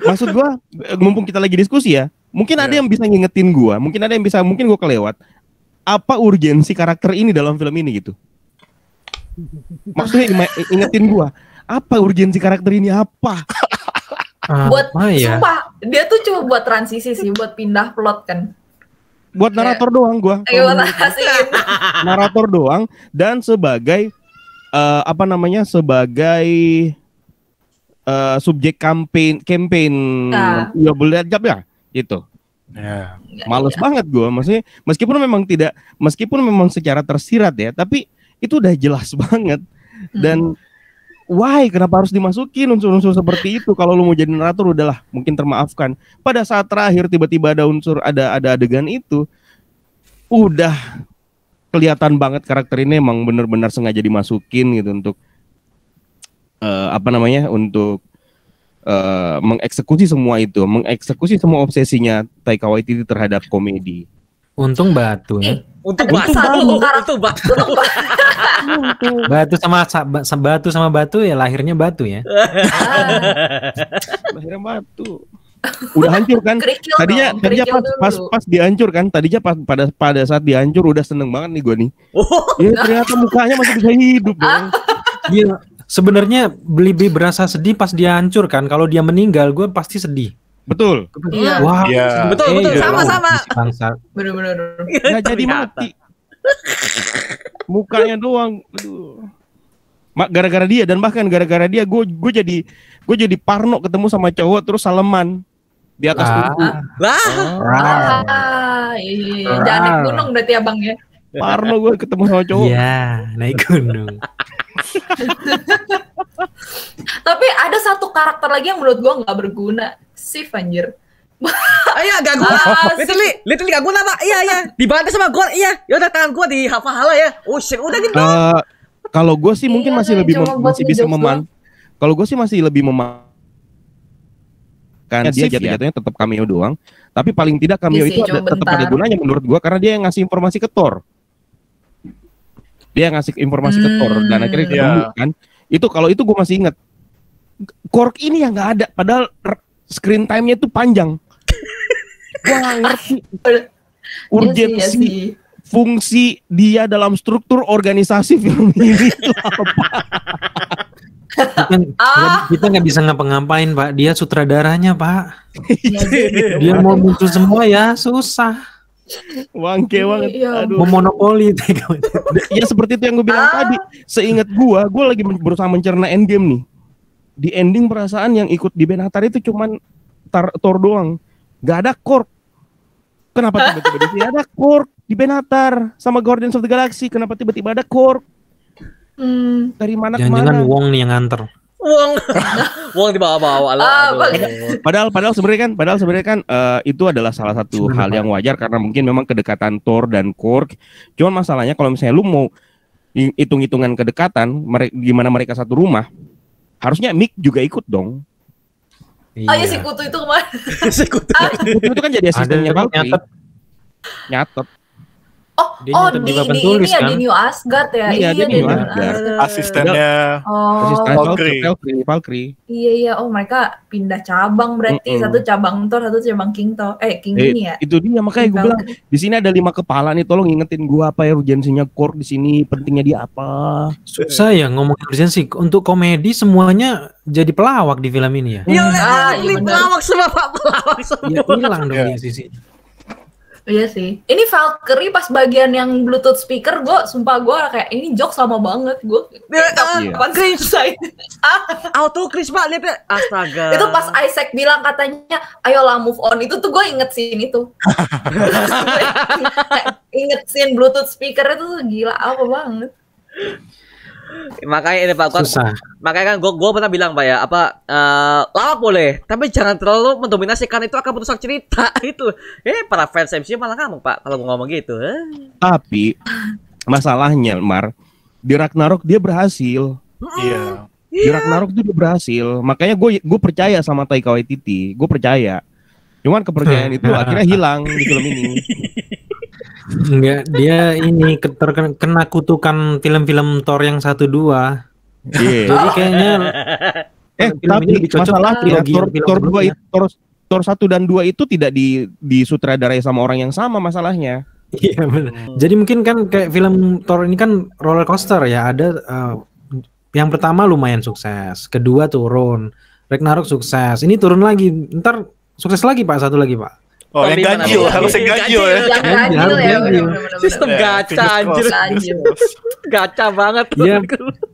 maksud gua mumpung kita lagi diskusi ya, mungkin yeah. ada iya. yang bisa ngingetin gua, mungkin ada yang bisa mungkin gua kelewat. Apa urgensi karakter ini dalam film ini gitu? Maksudnya ingetin gua, apa urgensi karakter ini apa? Ah, buat ya? dia tuh cuma buat transisi sih buat pindah plot kan buat iya. narator doang gua. narator doang dan sebagai uh, apa namanya sebagai uh, subjek campaign campaign nah. ya boleh aja gitu. ya gitu. Yeah. Males Yeah. banget gua maksudnya meskipun memang tidak meskipun memang secara tersirat ya tapi itu udah jelas banget dan hmm why kenapa harus dimasukin unsur-unsur seperti itu kalau lu mau jadi narator udahlah mungkin termaafkan pada saat terakhir tiba-tiba ada unsur ada ada adegan itu udah kelihatan banget karakter ini emang benar-benar sengaja dimasukin gitu untuk uh, apa namanya untuk uh, mengeksekusi semua itu mengeksekusi semua obsesinya Taika Waititi terhadap komedi Untung batu ya. Untung batu, untung batu. batu sama batu sama batu ya lahirnya batu ya. lahirnya batu udah hancur kan tadinya dong, tadinya pas, pas, pas pas dihancur kan tadinya pas pada pada saat dihancur udah seneng banget nih gue nih oh. ya ternyata mukanya masih bisa hidup dong Iya. sebenarnya beli beli berasa sedih pas dia hancur kan kalau dia meninggal gue pasti sedih Iya. Iya. Betul. Iya. Yeah. Yeah. Betul, betul. sama Sama-sama. Bangsa. Benar-benar. Enggak jadi mati. Mukanya doang. Aduh. Gara-gara dia dan bahkan gara-gara dia gue gue jadi gue jadi parno ketemu sama cowok terus saleman di atas punggung. Ah. Lah. Ah, ah iya. Jangan iya, naik ah. gunung berarti abang ya. Parno gue ketemu sama cowok. Iya, naik gunung. Tapi ada satu karakter lagi yang menurut gue nggak berguna shift anjir. Ah, iya gak guna. Ah, literally, literally gak guna pak. Iya iya. Dibantai sama gue. Iya. Yaudah tangan gue di hafal hafahala ya. Oh shit. Udah gitu. Uh, kalau gue sih mungkin iya, masih lebih masih bisa meman. Kalau gue sih masih lebih meman. Karena ya, dia ya. jatuh-jatuhnya tetap cameo doang. Tapi paling tidak cameo Isi, iya itu ada, tetap ada gunanya menurut gue karena dia yang ngasih informasi ke Thor. Dia yang ngasih informasi hmm. ke Thor dan akhirnya hmm. ketemu yeah. kan. Itu kalau itu gue masih inget. Kork ini yang nggak ada. Padahal screen time-nya itu panjang. Gua gak ngerti urgensi ya sih, ya sih. fungsi dia dalam struktur organisasi film ini itu apa. Ah. kita nggak bisa ngapa-ngapain pak dia sutradaranya pak iya dia mau muncul semua ya susah Wangke banget. Iya. Memonopoli. ya seperti itu yang gue bilang ah. tadi. Seingat gue, gue lagi berusaha mencerna endgame nih di ending perasaan yang ikut di Benatar itu cuman tar, Thor doang. Gak ada Kork. Kenapa tiba-tiba di ada Kork di Benatar sama Guardians of the Galaxy? Kenapa tiba-tiba ada Kork? Hmm. Dari mana Jangan kemana? Jangan Wong nih yang nganter. Wong, Wong di bawah-bawah. Ah, padahal, padahal sebenarnya kan, padahal sebenarnya kan uh, itu adalah salah satu Cuman hal yang wajar karena mungkin memang kedekatan Thor dan kork. Cuman masalahnya kalau misalnya lu mau hitung-hitungan kedekatan, mere gimana mereka satu rumah, harusnya Mick juga ikut dong. Oh iya. Oh ya si kutu itu kemarin. si kutu. Ah, kutu itu kan jadi asistennya Bakri. Nyatet. Nyatet. Oh, dia oh di, di, tulis, ini kan? ya di New Asgard ya. Iya, iya di New Asgard. Asistennya oh. Asisten Valkyrie. Valkyrie. Valkyrie. Iya iya, oh mereka pindah cabang berarti mm -mm. satu cabang Thor, satu cabang King Thor. Eh, King eh, ini ya. Itu dia makanya gue bilang di sini ada lima kepala nih, tolong ingetin gue apa ya urgensinya core di sini, pentingnya dia apa. Susah ya ngomong urgensi. Untuk komedi semuanya jadi pelawak di film ini ya. Hmm. Iya, ah, iya pelawak semua Pak, pelawak semua. Iya, hilang dong iya. di sisi. Iya sih. Ini Valkyrie pas bagian yang Bluetooth speaker, gue sumpah gue kayak ini jok sama banget gue. Kan kapan sih Isaac? Auto Chris pak lihat astaga. Itu pas Isaac bilang katanya ayolah move on itu tuh gue inget sih ini tuh inget sih Bluetooth speaker itu tuh gila apa banget makanya ini pak kan makanya kan gue pernah bilang pak ya apa uh, eh, lawak boleh tapi jangan terlalu mendominasi karena itu akan merusak cerita itu eh para fans MC malah ngamuk pak kalau ngomong gitu eh. tapi masalahnya Mar di Ragnarok dia berhasil iya yeah. di Ragnarok itu dia berhasil makanya gue gue percaya sama Taika Waititi gue percaya cuman kepercayaan itu akhirnya hilang di film ini Enggak, dia ini terkena kutukan film-film Thor yang satu dua. Yeah. Jadi kayaknya eh tapi masalah ya, Thor, Thor 2 Thor, Thor 1 dan dua itu tidak di disutradarai sama orang yang sama masalahnya. Iya benar. Hmm. Jadi mungkin kan kayak film Thor ini kan roller coaster ya, ada uh, yang pertama lumayan sukses, kedua turun, Ragnarok sukses, ini turun lagi, ntar sukses lagi Pak, satu lagi Pak. Oh, yang ganjil, harus ya. yang ganjil ya. Yang ganjil ya, Sistem nah, gacha anjir. Gacha banget. Iya.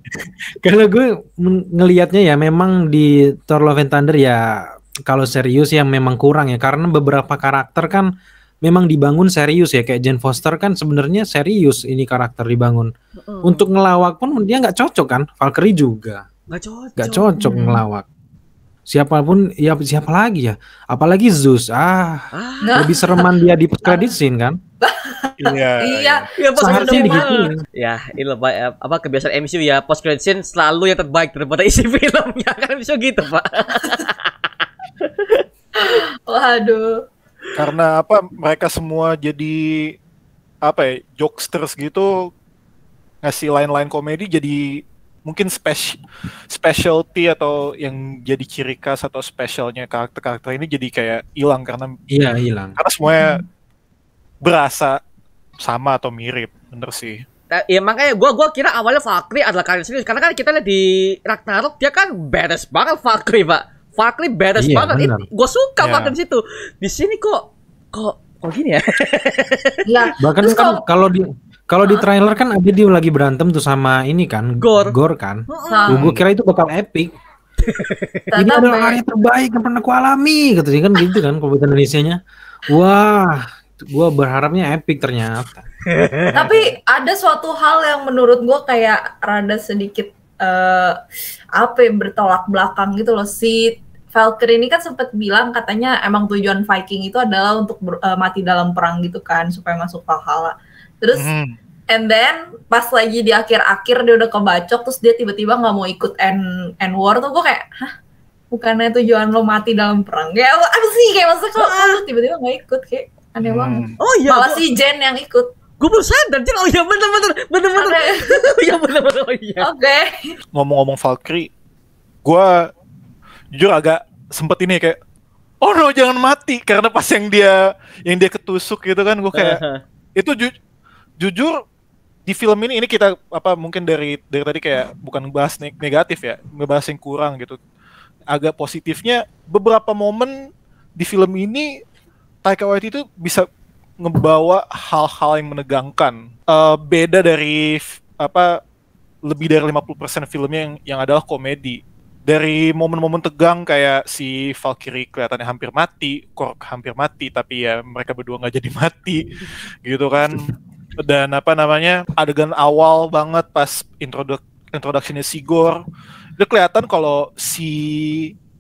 Kalau gue ngelihatnya ya memang di Thor Love and Thunder ya kalau serius ya memang kurang ya karena beberapa karakter kan memang dibangun serius ya kayak Jane Foster kan sebenarnya serius ini karakter dibangun. Mm. Untuk ngelawak pun dia nggak cocok kan, Valkyrie juga. Nggak cocok. Nggak cocok ngelawak. Siapapun ya siapa lagi ya? Apalagi Zeus. Ah, ah. lebih sereman dia di kredit scene kan? iya. Iya, ya, seharusnya ya, Ya, ini lebih ya, apa kebiasaan MCU ya, post credit scene selalu yang terbaik daripada isi filmnya. Kan bisa gitu, Pak. Waduh. Karena apa mereka semua jadi apa ya, jokesters gitu ngasih lain-lain komedi jadi mungkin spes specialty atau yang jadi ciri khas atau spesialnya karakter-karakter ini jadi kayak hilang karena iya hilang karena semuanya berasa sama atau mirip bener sih ya makanya gue gua kira awalnya Fakri adalah karakter serius karena kan kita lihat di Ragnarok dia kan beres banget Fakri pak Fakri beres iya, banget gue suka yeah. Fakri situ di sini kok kok kok gini ya lah bahkan kan kalau di kalau di trailer kan ada dia lagi berantem tuh sama ini kan, Gor, Gor kan. Gue kira itu bakal epic. ini adalah ya. karya terbaik yang pernah kualami, gitu kan gitu kan kalau Indonesia-nya. Wah, gue berharapnya epic ternyata. Tapi ada suatu hal yang menurut gue kayak rada sedikit uh, apa yang bertolak belakang gitu loh si Valkyrie ini kan sempat bilang katanya emang tujuan Viking itu adalah untuk uh, mati dalam perang gitu kan supaya masuk Valhalla. Terus mm and then pas lagi di akhir-akhir dia udah kebacok terus dia tiba-tiba nggak mau ikut end end war tuh gue kayak hah bukannya tujuan lo mati dalam perang Ya apa sih kayak maksudnya kok ah. lo tiba-tiba nggak ikut kayak aneh hmm. banget oh iya malah gua, si Jen yang ikut gue baru sadar Jen oh iya bener bener bener bener oh, iya bener bener oh iya oke okay. ngomong-ngomong Valkyrie gue jujur agak sempet ini kayak oh no jangan mati karena pas yang dia yang dia ketusuk gitu kan gue kayak itu ju jujur di film ini ini kita apa mungkin dari dari tadi kayak bukan bahas negatif ya, ngebahas yang kurang gitu. Agak positifnya beberapa momen di film ini Taika Waititi itu bisa ngebawa hal-hal yang menegangkan. Uh, beda dari apa lebih dari 50% filmnya yang yang adalah komedi. Dari momen-momen tegang kayak si Valkyrie kelihatannya hampir mati, Kork hampir mati tapi ya mereka berdua nggak jadi mati gitu kan. dan apa namanya adegan awal banget pas introduk introduksinya Sigor itu kelihatan kalau si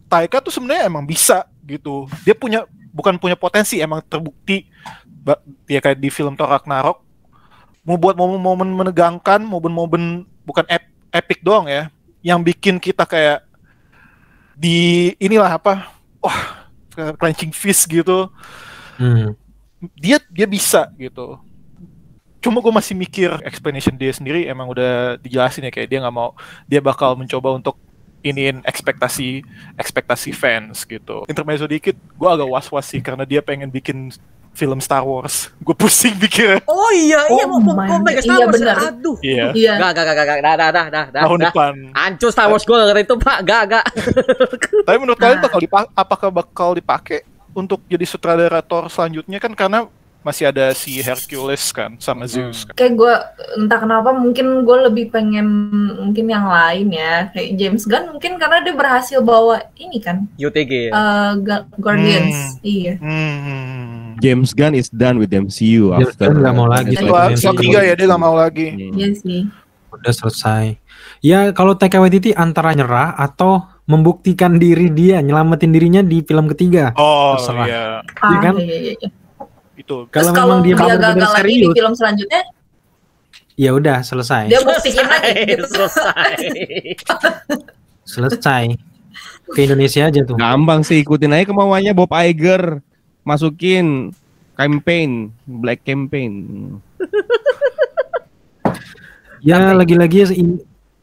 Taika tuh sebenarnya emang bisa gitu dia punya bukan punya potensi emang terbukti dia ya kayak di film Thor Ragnarok mau buat momen-momen menegangkan momen-momen bukan ep, epic doang ya yang bikin kita kayak di inilah apa wah clenching fist gitu hmm. dia dia bisa gitu cuma gue masih mikir explanation dia sendiri emang udah dijelasin ya kayak dia nggak mau dia bakal mencoba untuk iniin ekspektasi ekspektasi fans gitu intermezzo dikit gue agak was was sih karena dia pengen bikin film Star Wars. Gue pusing pikir. Oh iya, iya oh mau mau mega Star iya, Wars. Ya? Bener. Aduh. Iya. iya. Gak gak gak gak dah dah dah dah. Tahun dah. depan. Hancur Star Wars gue ngerti itu Pak. Gak gak. Tapi menurut kalian nah. bakal dipakai, apakah bakal dipakai untuk jadi sutradara Thor selanjutnya kan karena masih ada si Hercules kan sama hmm. Zeus kan. Kayak gue entah kenapa mungkin gue lebih pengen mungkin yang lain ya kayak James Gunn mungkin karena dia berhasil bawa ini kan. UTG. Ya? Eh, uh, Guardians. Hmm. Iya. Hmm, hmm, hmm. James Gunn is done with MCU James after. Gunn gak mau lagi. Soal ketiga ya dia gak mau lagi. Iya sih. Udah selesai. Ya kalau TK Waititi antara nyerah atau membuktikan diri dia nyelamatin dirinya di film ketiga. Oh iya. Ah, iya, kan? iya, iya, iya gitu. kalau, kalau dia, dia gagal serius, lagi di film selanjutnya ya udah selesai. Dia buktiin lagi gitu. selesai. selesai. Ke Indonesia aja tuh. Gampang sih ikutin aja kemauannya Bob Iger masukin campaign black campaign. ya lagi-lagi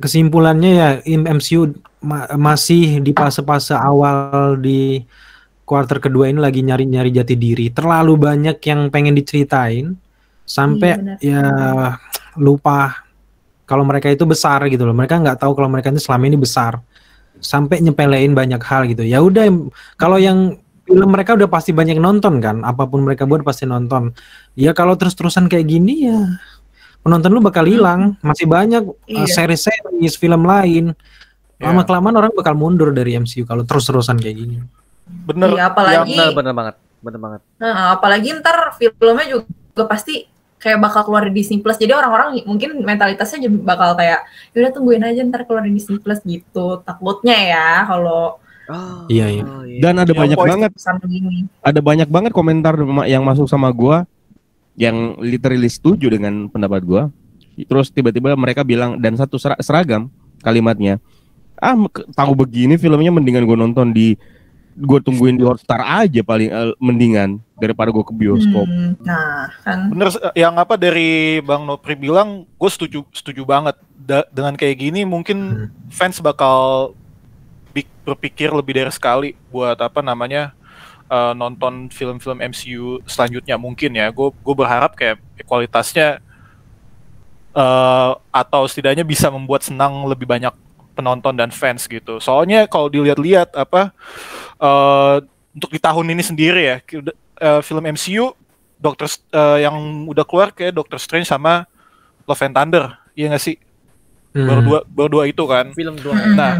kesimpulannya ya MCU ma masih di fase-fase awal di quarter kedua ini lagi nyari-nyari jati diri. Terlalu banyak yang pengen diceritain sampai iya, ya lupa kalau mereka itu besar gitu loh. Mereka nggak tahu kalau mereka itu selama ini besar. Sampai nyepelein banyak hal gitu. Ya udah kalau hmm. yang film mereka udah pasti banyak nonton kan, apapun mereka buat pasti nonton. Ya kalau terus-terusan kayak gini ya penonton lu bakal hmm. hilang. Masih banyak eh, iya. seri-seri film lain. Iya. Lama-kelamaan yeah. orang bakal mundur dari MCU kalau terus-terusan kayak gini bener ya, apalagi ya, bener, bener banget bener banget nah, apalagi ntar filmnya juga pasti kayak bakal keluar di Disney Plus jadi orang-orang mungkin mentalitasnya juga bakal kayak udah tungguin aja ntar keluar di Disney Plus gitu takutnya ya kalau oh, iya, iya dan ada iya, banyak iya, banget ada banyak banget komentar yang masuk sama gua yang literally setuju dengan pendapat gua terus tiba-tiba mereka bilang dan satu seragam kalimatnya ah tahu begini filmnya mendingan gua nonton di gue tungguin di Hotstar aja paling uh, mendingan daripada gue ke bioskop. Hmm, nah, kan. Bener eh, yang apa dari Bang Nopri bilang, gue setuju setuju banget. Da dengan kayak gini mungkin hmm. fans bakal berpikir lebih dari sekali buat apa namanya uh, nonton film-film MCU selanjutnya mungkin ya. Gue gue berharap kayak kualitasnya uh, atau setidaknya bisa membuat senang lebih banyak penonton dan fans gitu. Soalnya kalau dilihat-lihat apa uh, untuk di tahun ini sendiri ya uh, film MCU Doctor uh, eh, yang udah keluar kayak Doctor Strange sama Love and Thunder. Iya gak sih? Hmm. Baru dua baru dua itu kan. Film dua. Hmm. Nah,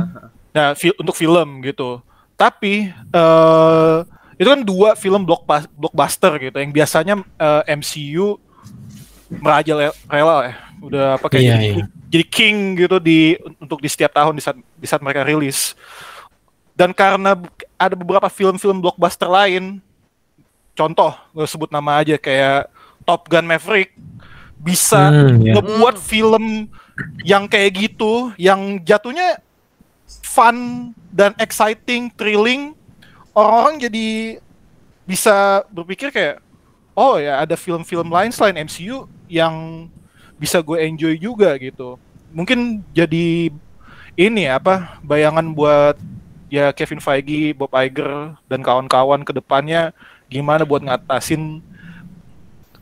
nah fi untuk film gitu. Tapi uh, itu kan dua film blockbuster gitu yang biasanya uh, MCU meraja rela ya udah apa kayak yeah, jadi, yeah. jadi king gitu di untuk di setiap tahun di saat di saat mereka rilis dan karena ada beberapa film-film blockbuster lain contoh gue sebut nama aja kayak Top Gun Maverick bisa hmm, yeah. ngebuat film yang kayak gitu yang jatuhnya fun dan exciting thrilling orang-orang jadi bisa berpikir kayak oh ya ada film-film lain selain MCU yang bisa gue enjoy juga gitu. Mungkin jadi ini ya, apa bayangan buat ya Kevin Feige, Bob Iger dan kawan-kawan ke depannya gimana buat ngatasin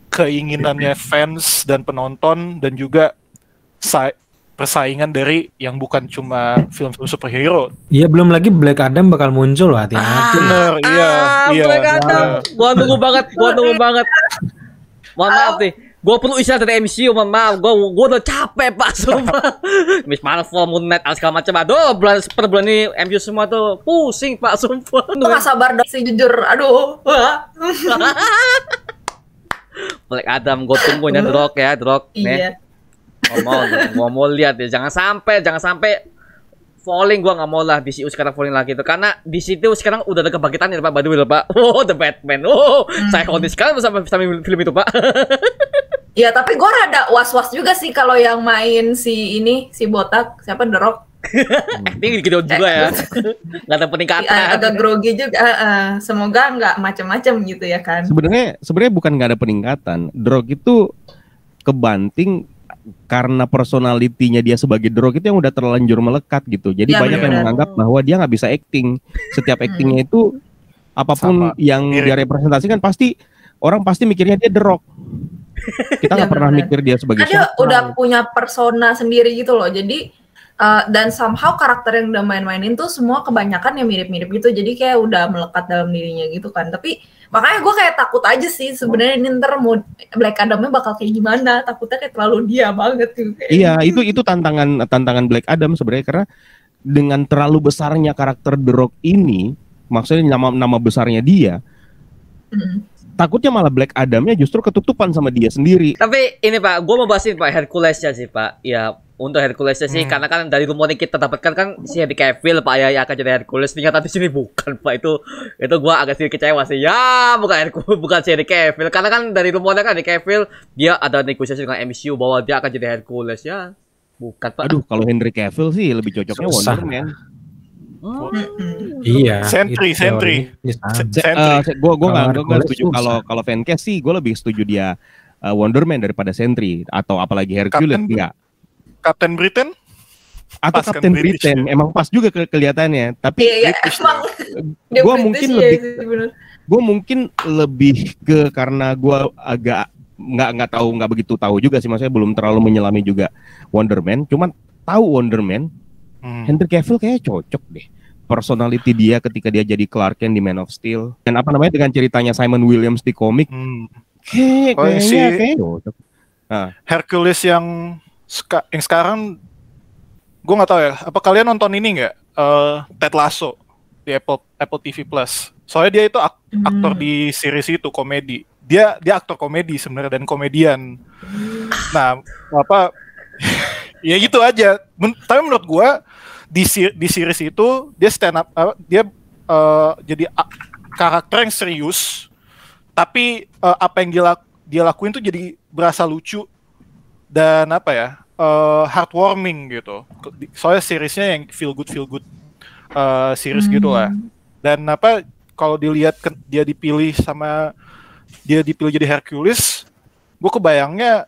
keinginannya fans dan penonton dan juga persaingan dari yang bukan cuma film-film superhero. Iya, belum lagi Black Adam bakal muncul loh hati-hati. Ah, bener, iya, ah, iya. Black iya. Adam. Nah. Gua tunggu banget, gua tunggu banget. Mohon maaf nih Gue perlu istirahat dari MCU, mohon maaf. Gue gue udah capek pak, sumpah. Miss Marvel, Moon Knight, segala macam. Aduh, bulan per bulan ini MCU semua tuh pusing pak, sumpah. Gue gak sabar dong, jujur. Aduh. Black Adam, gue tungguin ya, Drog ya, Drog. Iya. Gue mau, gue mau lihat ya. Jangan sampai, jangan sampai falling gue nggak mau lah DCU sekarang falling lagi itu karena di situ sekarang udah ada kebangkitan ya pak by the way pak oh the Batman oh hmm. saya kondisi sekarang sama, sama film itu pak Ya tapi gue rada was-was juga sih kalau yang main si ini si botak siapa The Rock. Ini gitu juga ya. nggak ada peningkatan. Iya, agak grogi juga. Uh, uh, semoga nggak macam-macam gitu ya kan. Sebenarnya sebenarnya bukan nggak ada peningkatan. Drog itu kebanting karena personalitinya dia sebagai drog itu yang udah terlanjur melekat gitu. Jadi ya, banyak ya. yang menganggap bahwa dia nggak bisa acting. Setiap actingnya itu apapun Sama. yang Mirip. dia representasikan pasti orang pasti mikirnya dia drog. Kita iya, nggak pernah mikir dia sebagai dia udah punya persona sendiri gitu loh. Jadi uh, dan somehow karakter yang udah main-mainin tuh semua kebanyakan yang mirip-mirip gitu. Jadi kayak udah melekat dalam dirinya gitu kan. Tapi makanya gue kayak takut aja sih sebenarnya ini ntar mau Black Adamnya bakal kayak gimana takutnya kayak terlalu dia banget tuh gitu. iya itu itu tantangan tantangan Black Adam sebenarnya karena dengan terlalu besarnya karakter The Rock ini maksudnya nama nama besarnya dia mm takutnya malah Black Adamnya justru ketutupan sama dia sendiri. Tapi ini Pak, gue mau bahas ini Pak Herculesnya sih Pak. Ya untuk Hercules sih, hmm. karena kan dari rumor yang kita dapatkan kan si Henry Cavill Pak ya yang akan jadi Hercules, ternyata di sini bukan Pak itu itu gue agak sedikit kecewa sih. Ya bukan Hercules, bukan si Henry Cavill, karena kan dari rumornya kan Henry Cavill dia ada negosiasi dengan MCU bahwa dia akan jadi Hercules ya. Bukan Pak. Aduh, kalau Henry Cavill sih lebih cocoknya Susah. Wonder Man. Oh. Iya. Sentry, sentry. Eh, sentry. Gue gue nggak setuju kalau kalau fancast sih gue lebih setuju dia uh, eh, Wonderman daripada Sentry atau apalagi Hercules Captain, enggak. Captain Britain? Atau pas kan Captain Britain British. Ya. emang pas juga ke kelihatannya, tapi iya, iya, ya. gue mungkin ya, lebih iya gue mungkin lebih ke karena gue agak nggak nggak tahu nggak begitu tahu juga sih maksudnya belum terlalu menyelami juga Wonderman, cuman tahu Wonderman Hmm. Henry Cavill kayaknya cocok deh personality dia ketika dia jadi Clark Kent di Man of Steel dan apa namanya dengan ceritanya Simon Williams di komik hmm. kayak oh, kayaknya, si kayaknya cocok. Nah. Hercules yang seka yang sekarang gue nggak tahu ya apa kalian nonton ini nggak uh, Ted Lasso di Apple Apple TV Plus soalnya dia itu ak hmm. aktor di series itu komedi dia dia aktor komedi sebenarnya dan komedian nah apa ya gitu aja Men tapi menurut gue di di series itu dia stand up uh, dia uh, jadi uh, karakter yang serius tapi uh, apa yang dia, laku, dia lakuin tuh jadi berasa lucu dan apa ya uh, heartwarming gitu soalnya seriesnya yang feel good feel good uh, series hmm. gitu lah dan apa kalau dilihat dia dipilih sama dia dipilih jadi Hercules gue kebayangnya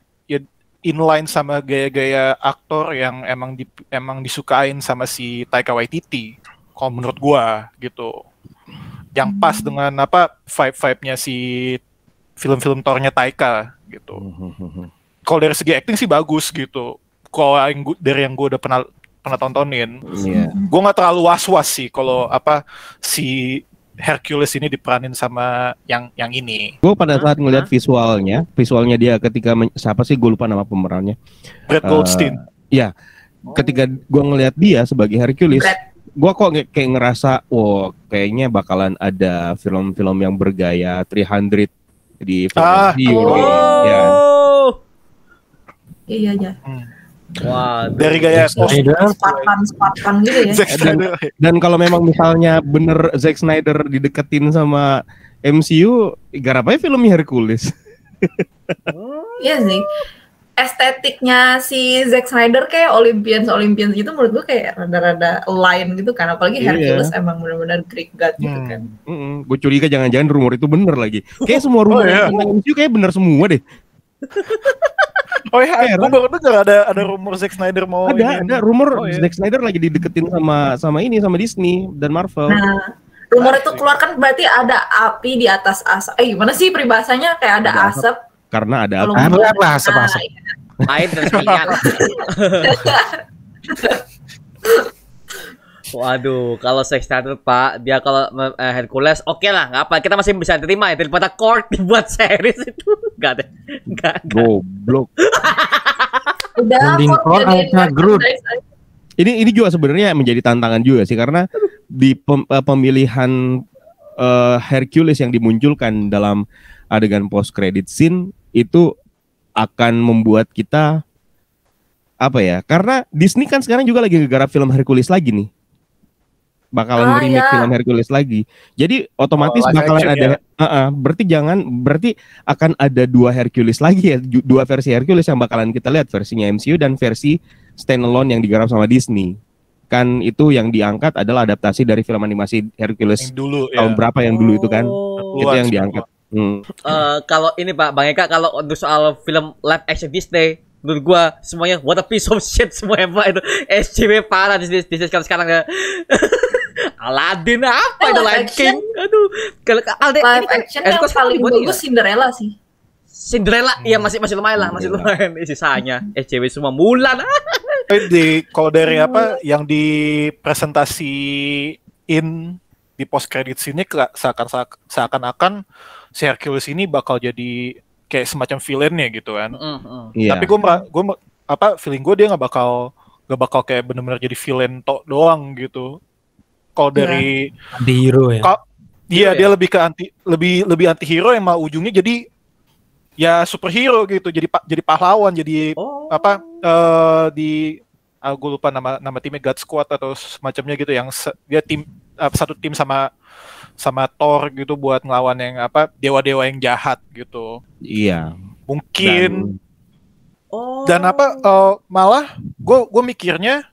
inline sama gaya-gaya aktor yang emang di, emang disukain sama si Taika Waititi kalau menurut gua gitu yang pas hmm. dengan apa vibe-vibe-nya si film-film tornya Taika gitu hmm, hmm, kalau dari segi acting sih bagus gitu kalau dari yang gua udah pernah pernah tontonin yeah. gua nggak terlalu was-was sih kalau apa si Hercules ini diperanin sama yang yang ini. Gue pada saat ngeliat visualnya, visualnya dia ketika siapa sih gue lupa nama pemerannya. Brad eh, Goldstein. Uh, ya, ketika gue ngelihat dia sebagai Hercules, gue kok kayak ngerasa, wow, kayaknya bakalan ada film-film yang bergaya 300 di film ah. Hero, Oh. Ya. Iya, iya. Hmm. Wah, dari gaya Zack Snyder, Spartan, Spartan gitu ya. dan, dan kalau memang misalnya bener Zack Snyder dideketin sama MCU, gara aja ya filmnya Hercules. oh, iya sih. Estetiknya si Zack Snyder kayak Olympians Olympians gitu menurut gue kayak rada-rada lain gitu kan apalagi iya. Hercules emang benar-benar Greek god gitu hmm. kan. Mm hmm Gue curiga jangan-jangan rumor itu bener lagi. Kayak semua oh, rumor oh, iya. tentang MCU kayak bener semua deh. Oh ya, gue baru dengar ada ada rumor Zack Snyder mau ada ini. ada rumor oh, iya. Zack Snyder lagi dideketin sama sama ini sama Disney dan Marvel. Nah, rumor itu keluar kan berarti ada api di atas asap. Eh gimana sih peribahasanya kayak ada, ada asap. Karena ada api. Karena ada asap nah, asap. Iya. Air dan minyak. Waduh, kalau sex starter Pak, dia kalau uh, Hercules oke okay lah, nggak apa, kita masih bisa terima ya daripada court dibuat series itu nggak ada, nggak. Goblok. Udah. Mending Cork aja Groot. Ini ini juga sebenarnya menjadi tantangan juga sih karena di pem, eh, pemilihan uh, Hercules yang dimunculkan dalam adegan post credit scene itu akan membuat kita apa ya? Karena Disney kan sekarang juga lagi ngegarap film Hercules lagi nih bakalan ah, remake ya. film Hercules lagi. Jadi otomatis oh, bakalan ada ya? uh, uh, berarti jangan berarti akan ada dua Hercules lagi ya, dua versi Hercules yang bakalan kita lihat versinya MCU dan versi standalone yang digarap sama Disney. Kan itu yang diangkat adalah adaptasi dari film animasi Hercules yang dulu ya. tahun ya. berapa yang dulu itu kan. Oh. Itu yang diangkat. Hmm. Uh, kalau ini Pak Bang Eka kalau untuk soal film live action Disney menurut gua semuanya what a piece of shit semua emang itu SCW parah di Disney sekarang sekarang ya. Aladdin apa itu Lion King? Aduh, kalau Alde Aldi ini kan action yang paling bagus ya? Cinderella sih. Cinderella, iya, hmm. ya masih masih lumayan lah, masih lumayan. Eh, sisanya semua Mulan. di kalau dari apa yang di presentasi in di post credit sini seakan-akan si Hercules ini bakal jadi kayak semacam villainnya gitu kan. Mm -hmm. Mm. yeah. Tapi gue gue apa feeling gue dia nggak bakal nggak bakal kayak bener-bener jadi villain tok doang gitu kalau iya. dari anti ya? iya, hero ya. Kalo, iya, dia yeah. lebih ke anti lebih lebih anti hero yang mau ujungnya jadi ya superhero gitu. Jadi jadi pahlawan, jadi oh. apa uh, di uh, ah, gue lupa nama nama timnya God Squad atau semacamnya gitu yang se, dia tim uh, satu tim sama sama Thor gitu buat ngelawan yang apa dewa-dewa yang jahat gitu. Iya. Mungkin dan, oh. dan apa uh, malah gue gue mikirnya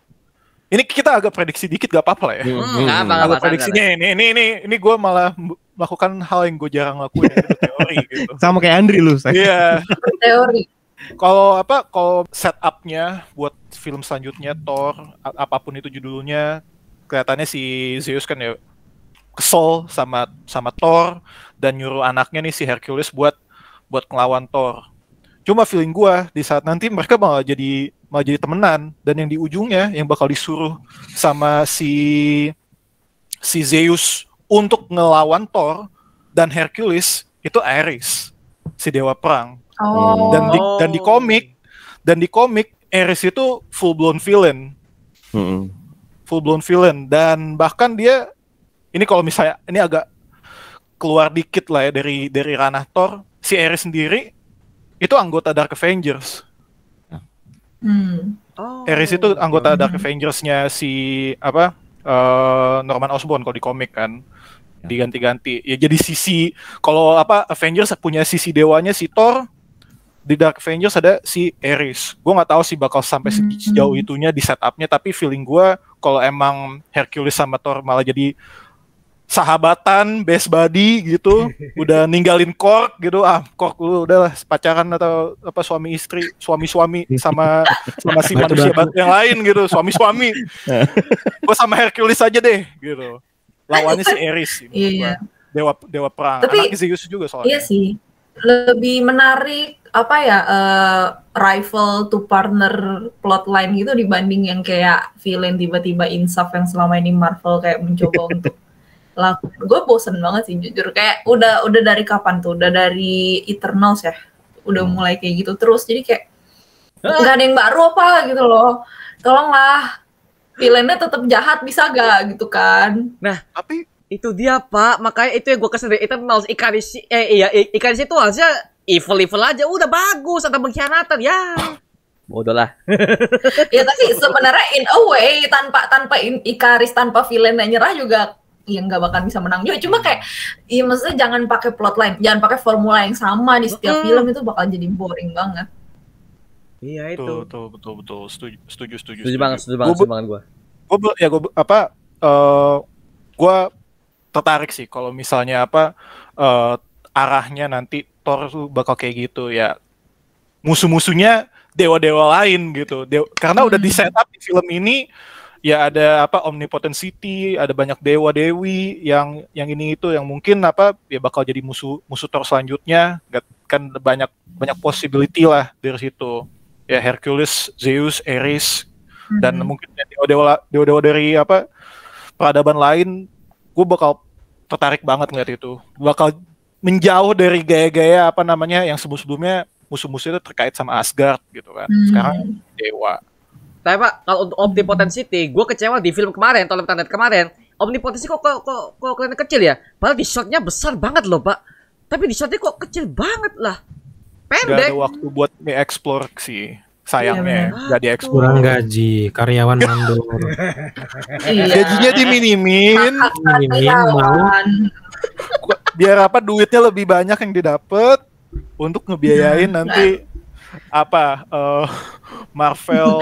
ini kita agak prediksi dikit gak apa-apa lah ya. Hmm, hmm. apa, apa, prediksinya apa. ini, ini, ini, ini gue malah melakukan hal yang gue jarang lakuin ya, teori gitu. Sama kayak Andri lu. Iya. teori. Kalau apa, kalau setupnya buat film selanjutnya Thor, apapun itu judulnya, kelihatannya si Zeus kan ya kesel sama sama Thor dan nyuruh anaknya nih si Hercules buat buat ngelawan Thor. Cuma feeling gue di saat nanti mereka malah jadi mau jadi temenan dan yang di ujungnya yang bakal disuruh sama si si Zeus untuk ngelawan Thor dan Hercules itu Ares si dewa perang oh. dan di dan di komik dan di komik Ares itu full blown villain mm -hmm. full blown villain dan bahkan dia ini kalau misalnya ini agak keluar dikit lah ya dari dari ranah Thor si Ares sendiri itu anggota Dark Avengers Hmm. Oh. Eris itu anggota Dark hmm. Avengers-nya si apa uh, Norman Osborn kalau di komik kan ya. diganti-ganti. Ya jadi sisi kalau apa Avengers punya sisi dewanya si Thor, di Dark Avengers ada si Eris. Gue nggak tahu sih bakal sampai hmm. sejauh itunya di setupnya, tapi feeling gue kalau emang Hercules sama Thor malah jadi sahabatan, best buddy gitu, udah ninggalin kork gitu, ah kork lu udahlah pacaran atau apa suami istri, suami-suami sama sama si manusia batu yang lain gitu, suami-suami. Nah. gua sama Hercules aja deh gitu. Lawannya si Eris gitu, iya. Dewa dewa perang. Tapi Anak Zeus juga soalnya. Iya sih. Lebih menarik apa ya uh, rival to partner plotline gitu dibanding yang kayak villain tiba-tiba insaf yang selama ini Marvel kayak mencoba untuk laku gue bosen banget sih jujur kayak udah udah dari kapan tuh udah dari Eternals ya udah hmm. mulai kayak gitu terus jadi kayak nggak ada yang baru apa gitu loh tolonglah villainnya tetap jahat bisa gak gitu kan nah tapi itu dia pak makanya itu yang gue kesel dari Eternals Ikaris eh iya Ikaris itu harusnya evil evil aja udah bagus atau pengkhianatan ya bodoh lah ya tapi sebenarnya in a way tanpa tanpa Ikaris tanpa villainnya nyerah juga ya nggak bakal bisa menang juga ya, cuma hmm. kayak ya maksudnya jangan pakai plotline jangan pakai formula yang sama di setiap hmm. film itu bakal jadi boring banget iya itu tuh, tuh, betul betul setuju setuju setuju, setuju banget setuju banget setuju banget gue gue ya gue apa uh, eh, gue tertarik sih kalau misalnya apa uh, arahnya nanti Thor tuh bakal kayak gitu ya musuh-musuhnya dewa-dewa lain gitu dewa, karena udah di hmm. setup di film ini ya ada apa city ada banyak dewa dewi yang yang ini itu yang mungkin apa ya bakal jadi musuh musuh Thor selanjutnya kan banyak banyak possibility lah dari situ ya Hercules, Zeus, Ares mm-hmm. dan mhm. mungkin ya dewa-dewa dewa-dewa dari apa peradaban lain gue bakal tertarik banget ngeliat itu bakal menjauh dari gaya-gaya apa namanya yang sebelum-sebelumnya musuh-musuh itu terkait sama Asgard gitu kan mm-hmm. sekarang dewa tapi Pak, kalau untuk omnipotence hmm. gue kecewa di film kemarin, Tolong tanda kemarin. Omnipotensi kok kok kok kok kelihatan kecil ya? Padahal di shotnya besar banget loh, Pak. Tapi di shotnya kok kecil banget lah. Pendek. Gak ada waktu buat explore sih sayangnya iya, ya, gak dieksplor gaji karyawan mandor iya. gajinya diminimin Minimin. mau biar apa duitnya lebih banyak yang didapat untuk ngebiayain iya. nanti apa uh, Marvel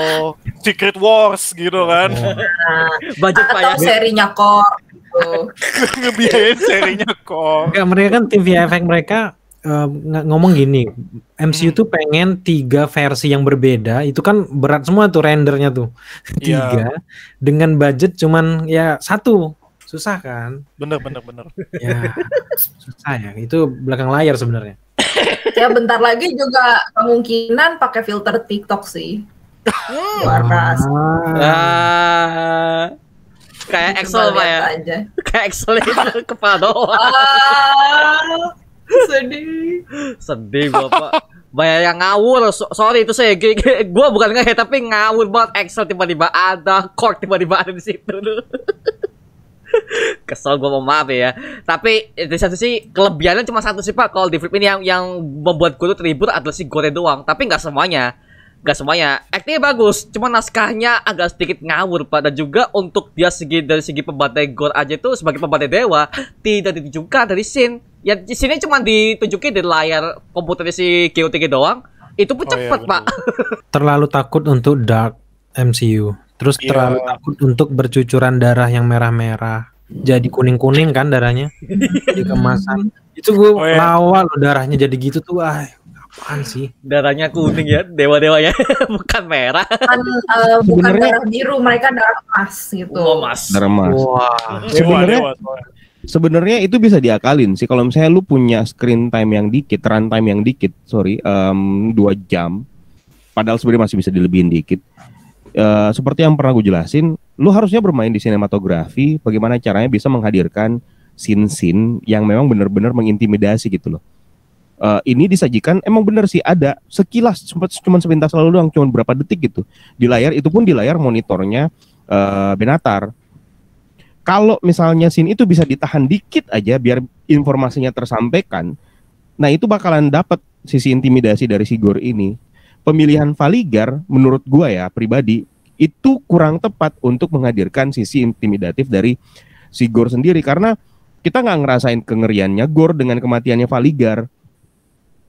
Secret Wars gitu kan. Iya. Budget Atau payah. serinya kok. Gitu. Ngebiayain serinya kok. Enggak, mereka kan TV efek mereka uh, ngomong gini, MCU hmm. tuh pengen tiga versi yang berbeda, itu kan berat semua tuh rendernya tuh. tiga yeah. dengan budget cuman ya satu Susah kan? Bener bener bener. ya susah ya. Itu belakang layar sebenarnya. ya bentar lagi juga kemungkinan pakai filter TikTok sih. Hmm. Luar biasa. Ah. ah. Ya? Kayak Excel pak ya? Kayak Excel itu kepala doang. Ah, sedih. sedih bapak. bayar yang ngawur, so sorry itu saya gue bukan ngehe tapi ngawur banget Excel tiba-tiba ada, Kork tiba-tiba ada di situ. Kesel gue mau maaf ya. Tapi di satu sih kelebihannya cuma satu sih pak. Kalau di flip ini yang yang membuat gue tuh terhibur adalah si Gore doang. Tapi nggak semuanya. nggak semuanya. Aktingnya bagus, cuma naskahnya agak sedikit ngawur pak. Dan juga untuk dia segi dari segi pembantai Gore aja itu sebagai pembantai dewa tidak ditunjukkan dari scene. Ya di sini cuma ditunjukin di layar komputer si GOTG doang. Itu pun oh, iya, cepet iya, pak. Terlalu takut untuk dark MCU. Terus yeah. terlalu takut untuk bercucuran darah yang merah-merah. Jadi kuning-kuning kan darahnya di kemasan. Itu gue oh, yeah. lawa darahnya jadi gitu tuh. Ah, apaan sih? Darahnya kuning ya, dewa-dewa ya, bukan merah. Kan, uh, bukan eh, darah biru, mereka darah emas gitu. Oh, emas. Darah emas. Wah. Sebenarnya sebenarnya itu bisa diakalin sih kalau misalnya lu punya screen time yang dikit, run time yang dikit, sorry, um, jam. Padahal sebenarnya masih bisa dilebihin dikit. Eh, seperti yang pernah gue jelasin, lu harusnya bermain di sinematografi bagaimana caranya bisa menghadirkan scene-scene yang memang benar-benar mengintimidasi gitu loh. Uh, ini disajikan emang bener sih ada sekilas sempat cuma sepintas lalu doang cuma berapa detik gitu di layar itu pun di layar monitornya uh, Benatar kalau misalnya scene itu bisa ditahan dikit aja biar informasinya tersampaikan, nah itu bakalan dapat sisi intimidasi dari Sigur ini pemilihan Valigar menurut gua ya pribadi itu kurang tepat untuk menghadirkan sisi intimidatif dari si Gor sendiri karena kita nggak ngerasain kengeriannya Gor dengan kematiannya Valigar.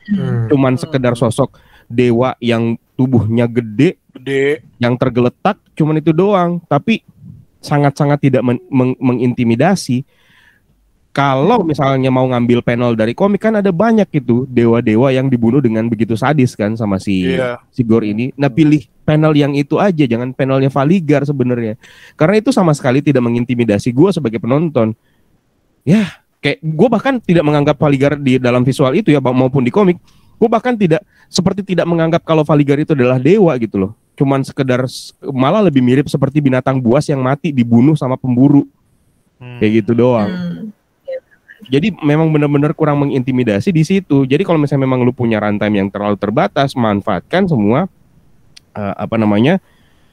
Hmm. Cuman sekedar sosok dewa yang tubuhnya gede, gede, yang tergeletak cuman itu doang, tapi sangat-sangat tidak men meng mengintimidasi kalau misalnya mau ngambil panel dari komik kan ada banyak itu dewa-dewa yang dibunuh dengan begitu sadis kan sama si yeah. si Gor ini. Nah pilih panel yang itu aja, jangan panelnya Valigar sebenarnya. Karena itu sama sekali tidak mengintimidasi gue sebagai penonton. Ya, kayak gue bahkan tidak menganggap Valigar di dalam visual itu ya maupun di komik. Gue bahkan tidak seperti tidak menganggap kalau Valigar itu adalah dewa gitu loh. Cuman sekedar malah lebih mirip seperti binatang buas yang mati dibunuh sama pemburu. Hmm. Kayak gitu doang. Hmm jadi memang benar-benar kurang mengintimidasi di situ. Jadi kalau misalnya memang lu punya runtime yang terlalu terbatas, manfaatkan semua uh, apa namanya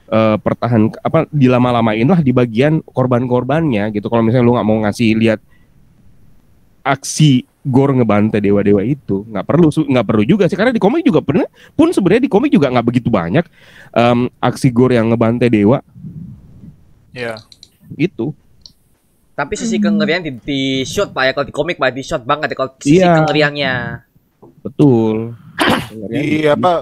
uh, pertahan apa dilama-lamain lah di bagian korban-korbannya gitu. Kalau misalnya lu nggak mau ngasih lihat aksi gor ngebantai dewa-dewa itu nggak perlu nggak perlu juga sih karena di komik juga pernah pun sebenarnya di komik juga nggak begitu banyak um, aksi gor yang ngebantai dewa. Ya. Yeah. Gitu tapi sisi hmm. kengerian di, di shoot pak ya kalau di komik pak di shoot banget ya kalau sisi yeah. kengeriannya. Betul. Iya, di apa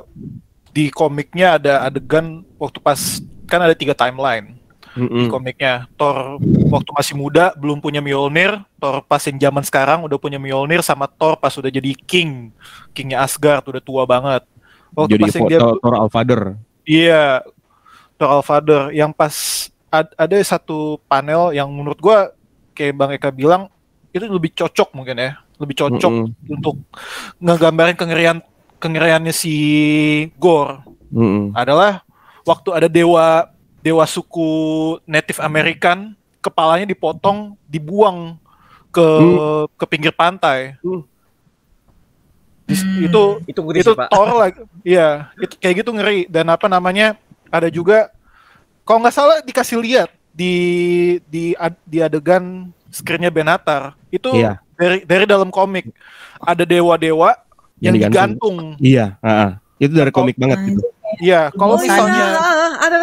di komiknya ada adegan waktu pas kan ada tiga timeline mm -hmm. di komiknya. Thor waktu masih muda belum punya Mjolnir, Thor pas yang zaman sekarang udah punya Mjolnir sama Thor pas udah jadi king, kingnya Asgard udah tua banget. Waktu jadi pas yang dia Thor Alfader. Iya, Thor Alfader yang pas ad, ada satu panel yang menurut gua kayak Bang Eka bilang itu lebih cocok mungkin ya lebih cocok mm -hmm. untuk ngegambarin kengerian kengeriannya si Gore mm -hmm. adalah waktu ada dewa dewa suku Native American kepalanya dipotong dibuang ke mm. ke pinggir pantai mm. Hmm. itu itu ngeri itu Thor lagi ya itu kayak gitu ngeri dan apa namanya ada juga kalau nggak salah dikasih lihat di di di adegan screennya Benatar itu iya. dari dari dalam komik ada dewa-dewa yang, yang digantung. digantung. Iya, uh -uh. itu dari komik oh, banget gitu. Iya, iya kalau misalnya ada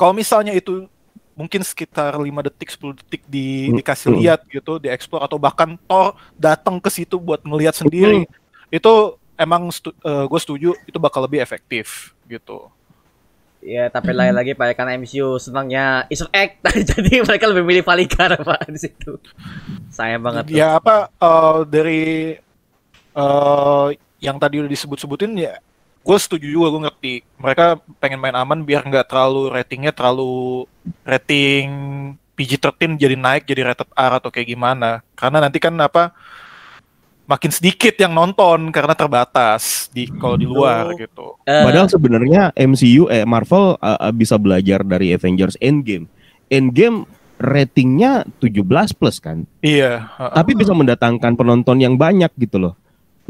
Kalau misalnya itu mungkin sekitar lima detik 10 detik di dikasih lihat gitu, dieksplor atau bahkan Thor datang ke situ buat ngelihat sendiri. Itu emang uh, eh, gue setuju itu bakal lebih efektif gitu. Ya, tapi lain lagi Pak ya, karena MCU senangnya Easter egg jadi mereka lebih milih Valikar Pak di situ. Sayang banget. Ya tuh. apa uh, dari uh, yang tadi udah disebut-sebutin ya gue setuju juga gue ngerti mereka pengen main aman biar nggak terlalu ratingnya terlalu rating PG-13 jadi naik jadi rated R atau kayak gimana karena nanti kan apa makin sedikit yang nonton karena terbatas di kalau di luar gitu. Eh. Padahal sebenarnya MCU eh Marvel uh, bisa belajar dari Avengers Endgame. Endgame ratingnya 17 plus kan. Iya. Uh, Tapi bisa mendatangkan penonton yang banyak gitu loh.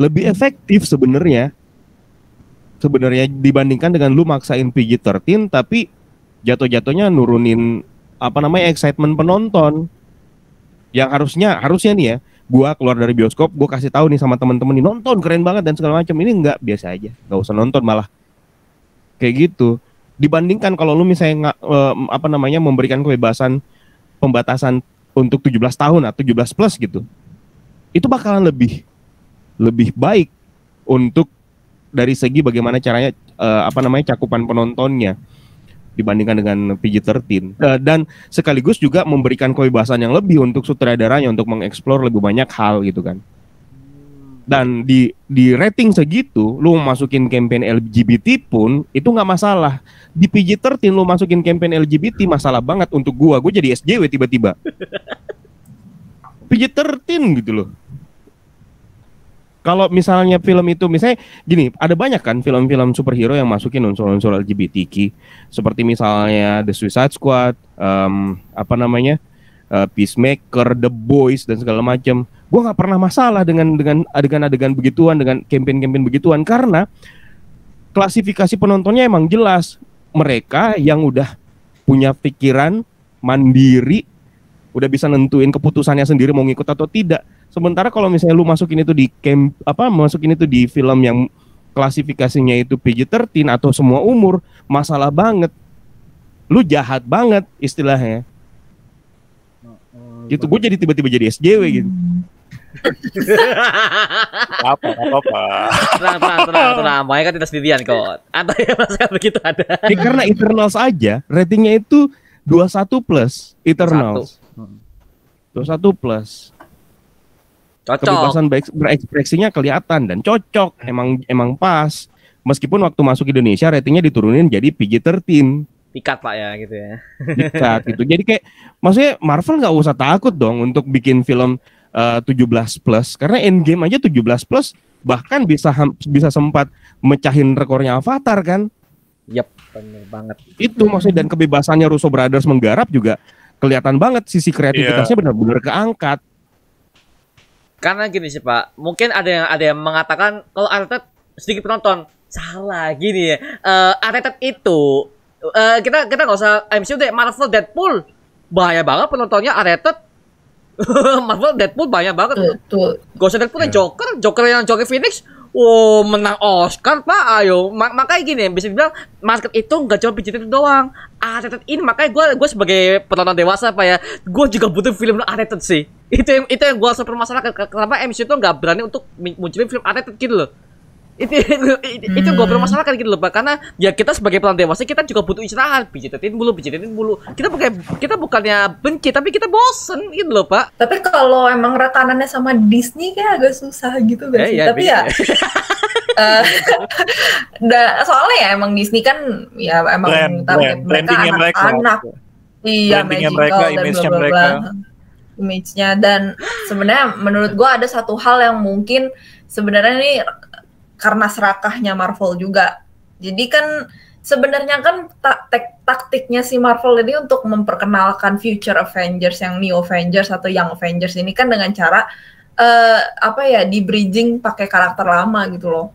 Lebih efektif sebenarnya. Sebenarnya dibandingkan dengan lu maksain PG-13 tapi jatuh-jatuhnya nurunin apa namanya excitement penonton yang harusnya harusnya nih ya gua keluar dari bioskop gua kasih tahu nih sama temen-temen nih nonton keren banget dan segala macam ini nggak biasa aja nggak usah nonton malah kayak gitu dibandingkan kalau lu misalnya nggak eh, apa namanya memberikan kebebasan pembatasan untuk 17 tahun atau 17 plus gitu itu bakalan lebih lebih baik untuk dari segi bagaimana caranya eh, apa namanya cakupan penontonnya dibandingkan dengan PG-13 uh, eh, dan sekaligus juga memberikan kebebasan yang lebih untuk sutradaranya untuk mengeksplor lebih banyak hal gitu kan dan di di rating segitu lu masukin campaign LGBT pun itu nggak masalah di PG-13 lu masukin campaign LGBT masalah banget untuk gua gua jadi SJW tiba-tiba PG-13 gitu loh kalau misalnya film itu misalnya gini ada banyak kan film-film superhero yang masukin unsur-unsur LGBTQ seperti misalnya The Suicide Squad um, apa namanya uh, Peacemaker The Boys dan segala macam gue nggak pernah masalah dengan dengan adegan-adegan begituan dengan campaign-campaign begituan karena klasifikasi penontonnya emang jelas mereka yang udah punya pikiran mandiri udah bisa nentuin keputusannya sendiri mau ngikut atau tidak. Sementara kalau misalnya lu masukin itu di camp apa masukin itu di film yang klasifikasinya itu PG-13 atau semua umur, masalah banget. Lu jahat banget istilahnya. Oh, gitu iya. gue jadi tiba-tiba jadi SJW gitu. apa apa tenang tenang tenang tenang Maya kan tidak sendirian kok ada yang masalah kan begitu ada ya, karena internals aja ratingnya itu 21 plus internals 21 plus. Cocok. Kebebasan berekspresinya kelihatan dan cocok, emang emang pas. Meskipun waktu masuk Indonesia ratingnya diturunin jadi PG-13. Pikat pak ya gitu ya. Pikat gitu. Jadi kayak maksudnya Marvel nggak usah takut dong untuk bikin film eh, uh, 17 plus karena Endgame aja 17 plus bahkan bisa bisa sempat mecahin rekornya Avatar kan. Yap, bener banget. Itu maksudnya dan kebebasannya Russo Brothers menggarap juga kelihatan banget sisi kreativitasnya yeah. benar-benar keangkat. Karena gini sih Pak, mungkin ada yang ada yang mengatakan kalau Arteta sedikit penonton salah gini ya. Uh, eh, Arteta itu uh, kita kita nggak usah MCU deh Marvel Deadpool bahaya banget penontonnya Arteta Marvel Deadpool banyak banget. Gak usah Deadpool yeah. yang Joker, Joker yang Joker Phoenix wow oh, menang Oscar pak ayo mak makanya gini bisa dibilang market itu nggak cuma itu doang rated ini makanya gue gue sebagai penonton dewasa pak ya gue juga butuh film rated sih itu yang itu yang gue super masalah kenapa MCU itu nggak berani untuk munculin film rated gitu loh itu itu, hmm. itu gue permasalahkan gitu loh karena ya kita sebagai pelan dewasa kita juga butuh istirahat pijitin bulu pijitin bulu kita bukan kita bukannya benci tapi kita bosen gitu loh pak tapi kalau emang rekanannya sama Disney kayak agak susah gitu guys eh, iya, ya, tapi ya, ya. uh, da, soalnya ya emang Disney kan ya emang brand, target brand, mereka anak-anak iya magical mereka, dan image nya mereka image-nya dan sebenarnya menurut gue ada satu hal yang mungkin sebenarnya ini karena serakahnya Marvel juga. Jadi kan sebenarnya kan tak taktiknya si Marvel ini untuk memperkenalkan future Avengers yang New Avengers atau Young Avengers ini kan dengan cara uh, apa ya di bridging pakai karakter lama gitu loh.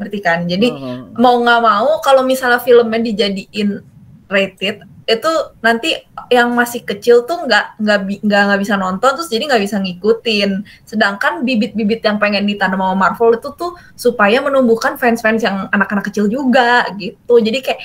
Ngerti kan? Jadi uh hmm. -huh. mau nggak mau kalau misalnya filmnya dijadiin rated itu nanti yang masih kecil tuh nggak nggak nggak nggak bisa nonton terus jadi nggak bisa ngikutin sedangkan bibit-bibit yang pengen ditanam sama Marvel itu tuh supaya menumbuhkan fans-fans yang anak-anak kecil juga gitu jadi kayak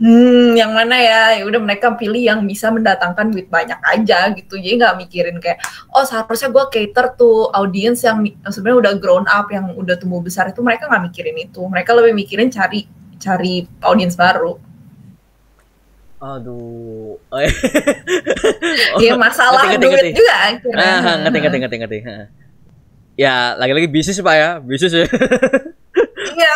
hmm yang mana ya ya udah mereka pilih yang bisa mendatangkan duit banyak aja gitu jadi nggak mikirin kayak oh seharusnya gue cater tuh audiens yang sebenarnya udah grown up yang udah tumbuh besar itu mereka nggak mikirin itu mereka lebih mikirin cari cari audiens baru Aduh. oh, iya masalah ngerti, duit ngerti. juga akhirnya. Ah, ah ngerti ngerti ngerti ngerti. Ah. Ya, lagi-lagi bisnis Pak ya, bisnis ya. Iya,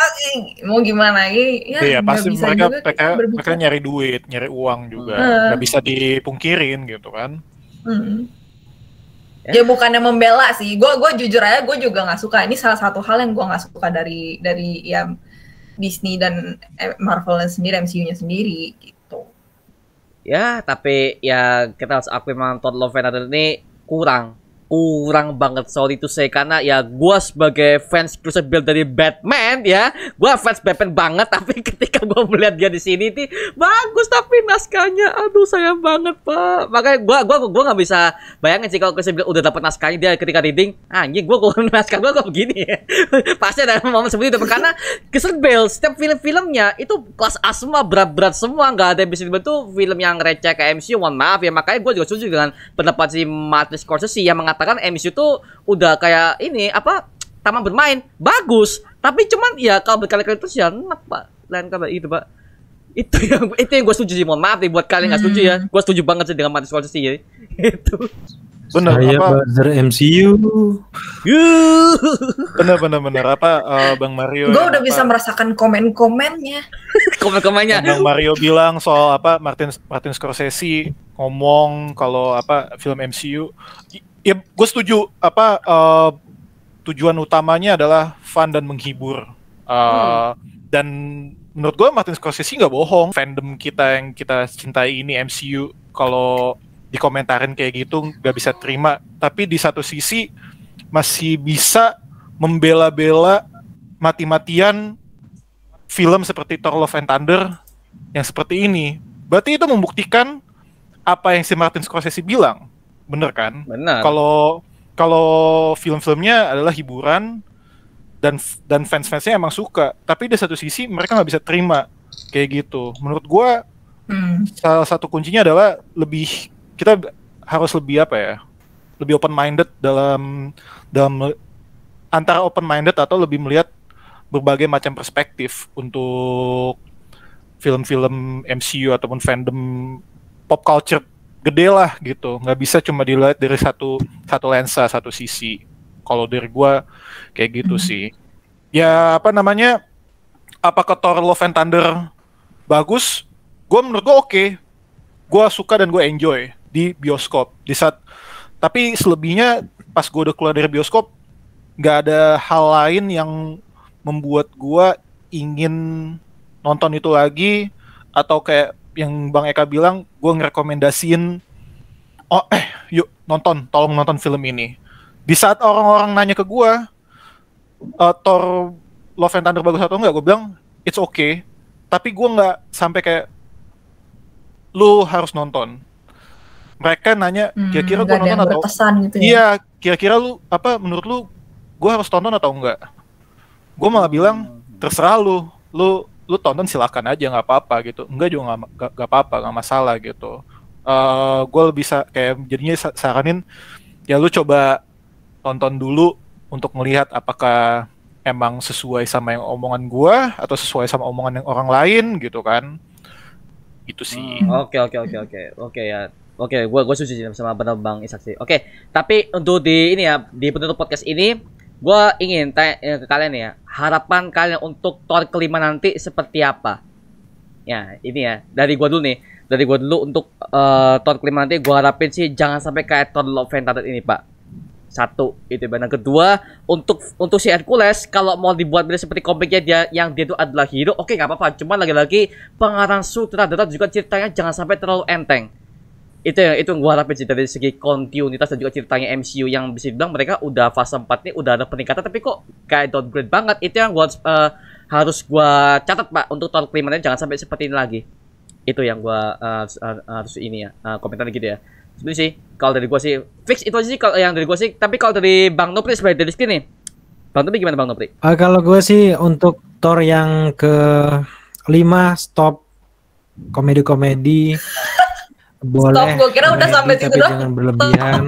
mau gimana lagi? Ya, iya, iya pasti bisa mereka juga mereka, mereka nyari duit, nyari uang juga. Ah. Nggak Gak bisa dipungkirin gitu kan. -hmm. Ya. bukannya membela sih, gue gue jujur aja gue juga nggak suka. Ini salah satu hal yang gue nggak suka dari dari ya Disney dan eh, Marvel sendiri, MCU-nya sendiri. Gitu ya tapi ya kita harus akui memang Todd Love ini kurang kurang banget sorry itu saya karena ya gue sebagai fans Crucial Build dari Batman ya gue fans Batman banget tapi ketika gue melihat dia di sini nih bagus tapi naskahnya aduh sayang banget pak makanya gue gua gua nggak bisa bayangin sih kalau Crucial Build udah dapat naskahnya dia ketika reading ah, anjing gue kok naskah gue kok begini ya pasti ada momen seperti itu karena Crucial Build setiap film-filmnya itu kelas A semua berat-berat semua nggak ada yang bisa dibantu film yang receh kayak MCU mohon maaf ya makanya gue juga setuju dengan pendapat si Martin Scorsese yang mengatakan mengatakan MCU tuh udah kayak ini apa taman bermain bagus tapi cuman ya kalau berkali-kali terus ya enak pak lain kabar itu pak itu yang itu yang gue setuju sih mohon maaf nih buat kalian nggak hmm. setuju ya hmm. gue setuju banget sih dengan mati sih ya itu benar Saya apa buzzer MCU bener bener benar apa uh, bang Mario gue udah apa? bisa merasakan komen komennya komen komennya bang Mario bilang soal apa Martin Martin Scorsese ngomong kalau apa film MCU ya gue setuju apa uh, tujuan utamanya adalah fun dan menghibur uh, hmm. dan menurut gue Martin Scorsese nggak bohong fandom kita yang kita cintai ini MCU kalau dikomentarin kayak gitu nggak bisa terima tapi di satu sisi masih bisa membela-bela mati-matian film seperti Thor Love and Thunder yang seperti ini berarti itu membuktikan apa yang si Martin Scorsese bilang bener kan? Benar. Kalau kalau film-filmnya adalah hiburan dan dan fans-fansnya emang suka, tapi di satu sisi mereka nggak bisa terima kayak gitu. Menurut gue hmm. salah satu kuncinya adalah lebih kita harus lebih apa ya? Lebih open minded dalam dalam antara open minded atau lebih melihat berbagai macam perspektif untuk film-film MCU ataupun fandom pop culture gede lah gitu nggak bisa cuma dilihat dari satu satu lensa satu sisi kalau dari gue kayak gitu hmm. sih ya apa namanya Apa Thor Love and Thunder bagus gue menurut gue oke okay. gue suka dan gue enjoy di bioskop di saat tapi selebihnya pas gue udah keluar dari bioskop nggak ada hal lain yang membuat gue ingin nonton itu lagi atau kayak yang Bang Eka bilang gue ngerekomendasiin oh eh yuk nonton tolong nonton film ini di saat orang-orang nanya ke gue uh, Thor Love and Thunder bagus atau enggak gue bilang it's okay tapi gue nggak sampai kayak lu harus nonton mereka nanya hmm, kira-kira hmm, gue nonton atau gitu ya? iya kira-kira lu apa menurut lu gue harus tonton atau enggak gue malah bilang hmm. terserah lu lu lu tonton silahkan aja nggak apa-apa gitu enggak juga nggak apa-apa nggak masalah gitu uh, eh, gue bisa kayak jadinya saranin ya lu coba tonton dulu untuk melihat apakah emang sesuai sama yang omongan gue atau sesuai sama omongan yang orang lain gitu kan itu sih hmm. oke oke oke oke oke ya oke okay, gue gue setuju sama benar bang Isak sih oke okay, tapi untuk di ini ya di penutup podcast ini gue ingin tanya eh, ke kalian ya harapan kalian untuk tor kelima nanti seperti apa ya ini ya dari gue dulu nih dari gue dulu untuk uh, eh, tor kelima nanti gue harapin sih jangan sampai kayak tor love Fantastic ini pak satu itu benar kedua untuk untuk si Hercules kalau mau dibuat mirip seperti komiknya dia yang dia itu adalah hero oke okay, nggak apa-apa cuma lagi-lagi pengarang sutradara juga ceritanya jangan sampai terlalu enteng itu yang itu yang gue harapin sih dari segi kontinuitas dan juga ceritanya MCU yang bisa dibilang mereka udah fase 4 nih udah ada peningkatan tapi kok kayak downgrade banget itu yang gua uh, harus gua catat pak untuk tahun kelima nih jangan sampai seperti ini lagi itu yang gua uh, harus ini ya uh, komentar gitu ya sebenarnya sih kalau dari gua sih fix itu aja sih kalau yang dari gua sih tapi kalau dari Bang Nopri sebagai dari sini Bang Nopri gimana Bang Nopri? Uh, kalau gua sih untuk Thor yang ke lima stop komedi-komedi boleh stop gue kira udah sampai situ doang jangan berlebihan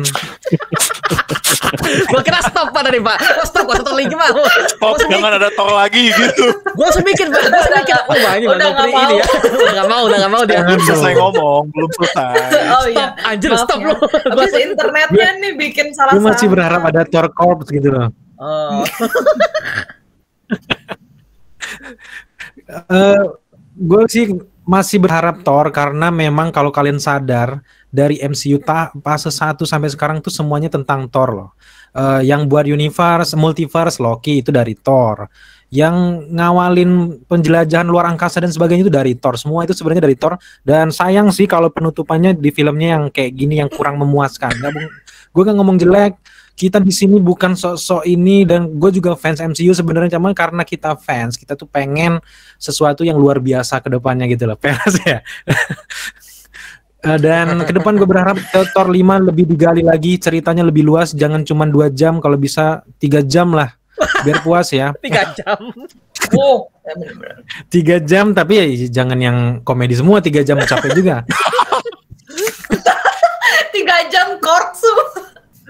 gue kira stop pada nih pak Gue stop gue stop lagi pak stop jangan ada tol lagi gitu gue semikir pak gue semikir oh banyak udah nggak ya. mau ya udah nggak mau udah nggak mau dia belum selesai ngomong belum selesai oh iya. anjir stop ya. loh. Abis internetnya nih bikin salah gue masih berharap ada Tor Corps begitu loh oh eh, gue sih masih berharap Thor karena memang kalau kalian sadar dari MCU ta fase 1 sampai sekarang tuh semuanya tentang Thor loh. Uh, yang buat universe, multiverse Loki itu dari Thor. Yang ngawalin penjelajahan luar angkasa dan sebagainya itu dari Thor. Semua itu sebenarnya dari Thor dan sayang sih kalau penutupannya di filmnya yang kayak gini yang kurang memuaskan. Gak, gue gak ngomong jelek, kita di sini bukan sok-sok ini dan gue juga fans MCU sebenarnya cuman karena kita fans kita tuh pengen sesuatu yang luar biasa kedepannya gitu loh fans ya eh, dan ke depan gue berharap Thor 5 lebih digali lagi ceritanya lebih luas jangan cuma dua jam kalau bisa tiga jam lah biar puas ya tiga jam wow oh. tiga jam tapi ya jangan yang komedi semua tiga jam capek juga tiga jam korsu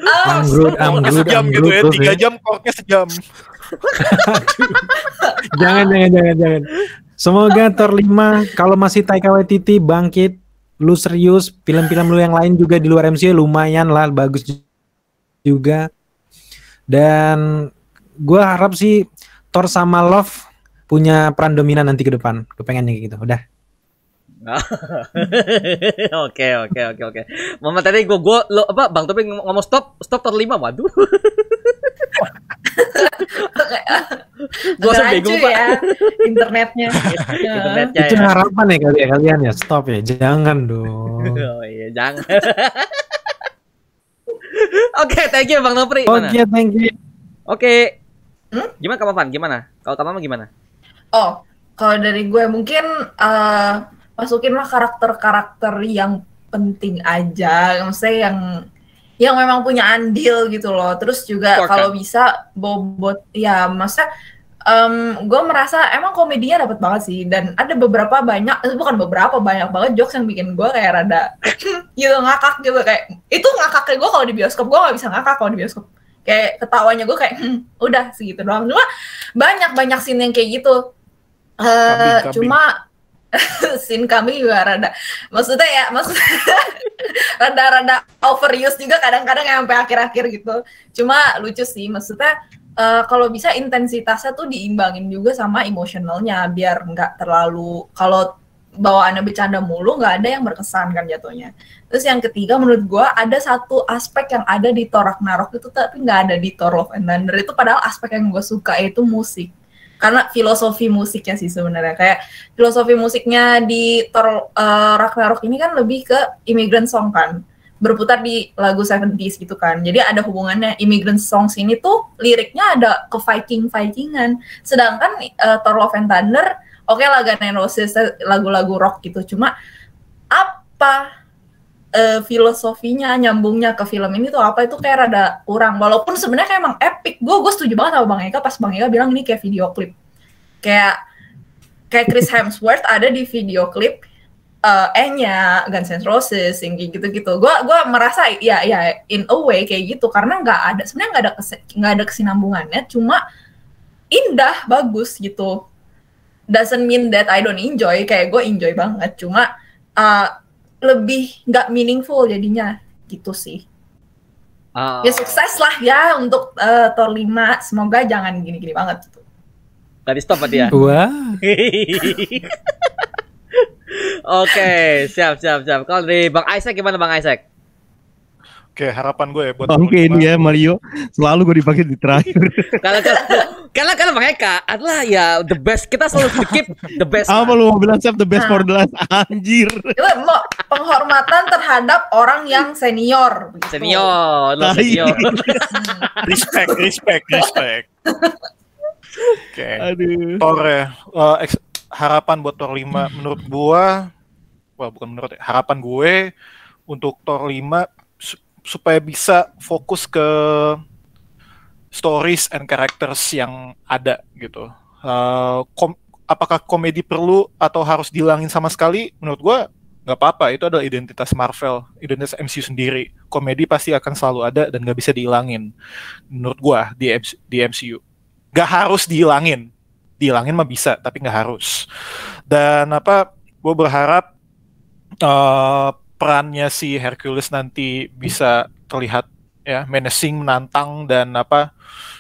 Ah, amgrut, amgrut, sejam gitu ya, tiga jam koknya sejam. jangan, jangan, jangan, jangan. Semoga Thor kalau masih Taika Waititi bangkit, lu serius, film-film lu yang lain juga di luar MCU lumayan lah, bagus juga. Dan gue harap sih Thor sama Love punya peran dominan nanti ke depan. Gue pengennya gitu. Udah. Oke oke oke oke. Mama tadi gue gue lo apa Bang Topeng ngomong stop stop terlima waduh. gue sampai bingung pak. Ya, internetnya. internetnya Itu ya. harapan ya kalian kalian ya stop ya jangan dong. oh iya jangan. Oke, thank you Bang Nopri. Oke, okay, thank you. Oke. Hmm? Gimana kapan Gimana? Kalau Kak gimana? Oh, kalau dari gue mungkin uh, masukinlah karakter-karakter yang penting aja maksudnya yang yang memang punya andil gitu loh terus juga kalau bisa bobot ya masa um, gue merasa emang komedinya dapat banget sih dan ada beberapa banyak eh, bukan beberapa banyak banget jokes yang bikin gue kayak rada gitu ngakak gitu kayak itu ngakaknya gue kalau di bioskop gue gak bisa ngakak kalau di bioskop kayak ketawanya gue kayak hm, udah segitu doang cuma banyak banyak scene yang kayak gitu uh, kambing, kambing. cuma scene kami juga rada maksudnya ya maksudnya rada-rada overuse juga kadang-kadang yang sampai akhir-akhir gitu cuma lucu sih maksudnya uh, kalau bisa intensitasnya tuh diimbangin juga sama emosionalnya biar nggak terlalu kalau bawaannya bercanda mulu nggak ada yang berkesan kan jatuhnya terus yang ketiga menurut gue ada satu aspek yang ada di Torak Narok itu tapi nggak ada di Thor Love and Thunder itu padahal aspek yang gue suka itu musik karena filosofi musiknya sih sebenarnya kayak filosofi musiknya di Thor uh, Ragnarok ini kan lebih ke immigrant song kan berputar di lagu 70s gitu kan. Jadi ada hubungannya immigrant songs ini tuh liriknya ada ke Viking Vikingan. Sedangkan uh, Thor Love and Thunder oke okay, lagu Roses eh, lagu-lagu rock gitu cuma apa uh, filosofinya nyambungnya ke film ini tuh apa itu kayak rada kurang walaupun sebenarnya emang epic gue gue setuju banget sama bang Eka pas bang Eka bilang ini kayak video klip kayak kayak Chris Hemsworth ada di video klip uh, Enya Guns N' Roses yang gitu gitu gue gue merasa ya ya in a way kayak gitu karena nggak ada sebenarnya nggak ada nggak ada kesinambungannya cuma indah bagus gitu doesn't mean that I don't enjoy kayak gue enjoy banget cuma uh, lebih nggak meaningful jadinya gitu sih. Uh, ya sukses lah ya untuk uh, eh, Tor 5 semoga jangan gini-gini banget gitu. Tadi stop berarti ya. Wah. Oke, siap siap siap. Kalau dari Bang Isaac gimana Bang Isaac? Oke, harapan gue ya buat Oke, ini ya Mario. Selalu gue dipakai di terakhir. Kalau karena karena mereka adalah ya the best kita selalu keep the best apa lu mau bilang siap the best nah. for the nah. last anjir itu penghormatan terhadap orang yang senior gitu. senior lo senior respect respect respect oke okay. Tor ya uh, harapan buat Tor 5 menurut gua wah bukan menurut ya, harapan gue untuk Tor 5 supaya bisa fokus ke stories and characters yang ada gitu. Uh, kom apakah komedi perlu atau harus dihilangin sama sekali? Menurut gue nggak apa-apa. Itu adalah identitas Marvel, identitas MCU sendiri. Komedi pasti akan selalu ada dan nggak bisa dihilangin. Menurut gue di di MCU nggak harus dihilangin. Dihilangin mah bisa, tapi nggak harus. Dan apa? Gue berharap uh, perannya si Hercules nanti bisa terlihat ya menacing menantang dan apa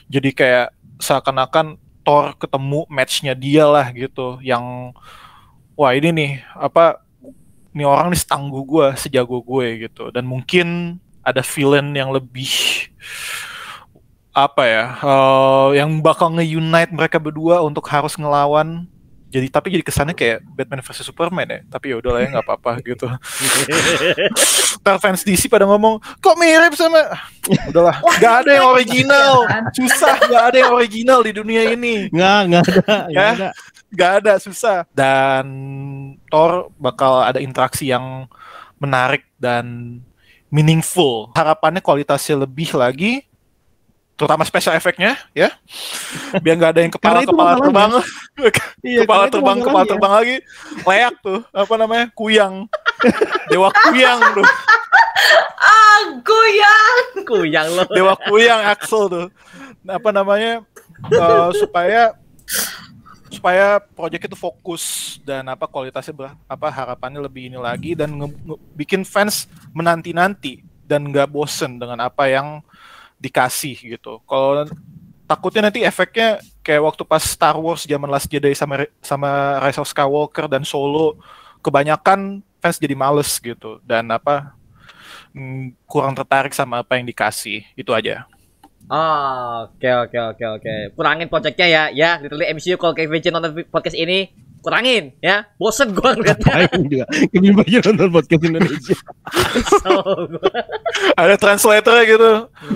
jadi kayak seakan-akan Thor ketemu matchnya dia lah gitu yang wah ini nih apa ini orang nih setangguh gue sejago gue gitu dan mungkin ada villain yang lebih apa ya uh, yang bakal nge-unite mereka berdua untuk harus ngelawan jadi tapi jadi kesannya kayak Batman versus Superman ya tapi ya udahlah ya nggak apa-apa gitu ntar fans DC pada ngomong kok mirip sama udahlah nggak ada yang original kan? susah nggak ada yang original di dunia ini nggak nggak ada ya nggak ada susah dan Thor bakal ada interaksi yang menarik dan meaningful harapannya kualitasnya lebih lagi terutama special efeknya ya biar nggak ada yang kepala kepala terbang ya. iya, kepala terbang kepala ya. terbang lagi layak tuh apa namanya kuyang dewa kuyang tuh ah, kuyang kuyang loh dewa kuyang Axel tuh apa namanya uh, supaya supaya proyek itu fokus dan apa kualitasnya ber, apa harapannya lebih ini lagi dan nge, nge, bikin fans menanti-nanti dan nggak bosen dengan apa yang dikasih gitu. Kalau takutnya nanti efeknya kayak waktu pas Star Wars zaman Last Jedi sama sama Rise of Skywalker dan Solo kebanyakan fans jadi males gitu dan apa mm, kurang tertarik sama apa yang dikasih itu aja. Ah, oke oke oke oke. Kurangin proyeknya ya ya literally MCU kalau Kevin Vincent nonton podcast ini kurangin ya bosen gue ngeliatnya ini bagi nonton podcast Indonesia so, ada translator gitu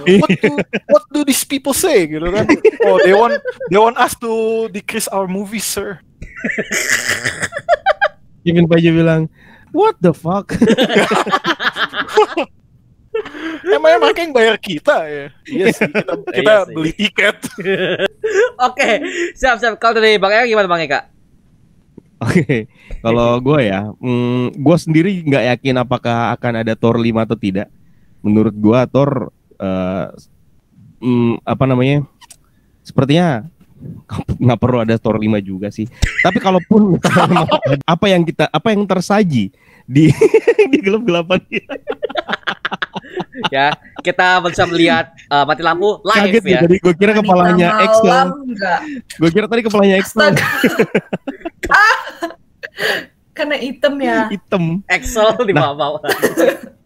iya. what do, what do these people say gitu kan oh they want they want us to decrease our movie sir Kimin Bayu bilang what the fuck Emangnya mereka yang bayar kita ya? Iya sih, kita, iya kita beli tiket. Oke, okay. siap-siap. Kalau dari Bang Eka gimana Bang Eka? Oke, kalau gue ya, mm, gue sendiri nggak yakin apakah akan ada Thor 5 atau tidak. Menurut gue Thor, uh, mm, apa namanya, sepertinya nggak perlu ada store 5 juga sih. Tapi kalaupun apa yang kita apa yang tersaji di di gelap-gelapan ya kita bisa melihat uh, mati lampu live Kaget ya. Jadi gue kira kepalanya X kan. Gue kira tadi kepalanya X Karena ah. item ya. Item. Excel di nah. bawah-bawah.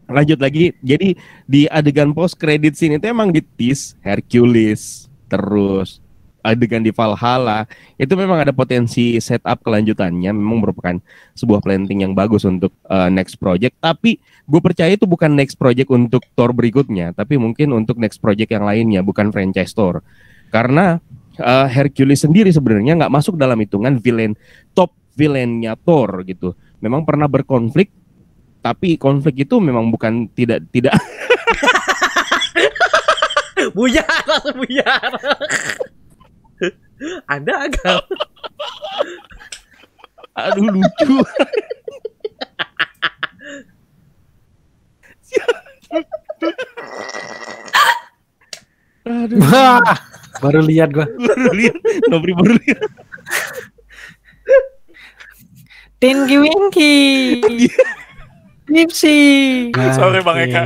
lanjut lagi. Jadi di adegan post credit scene itu emang di Hercules terus adegan eh, di Valhalla itu memang ada potensi setup kelanjutannya memang merupakan sebuah planting yang bagus untuk uh, next project tapi gue percaya itu bukan next project untuk tour berikutnya tapi mungkin untuk next project yang lainnya bukan franchise tour karena uh, Hercules sendiri sebenarnya nggak masuk dalam hitungan villain top villainnya Thor gitu memang pernah berkonflik tapi konflik itu memang bukan tidak tidak buyar langsung buyar anda agak Aduh lucu. Aduh. Wah, baru lihat gua. Baru lihat, Nobri baru lihat. Tinky Winky. Nipsi, Nah, Sorry Bang Eka.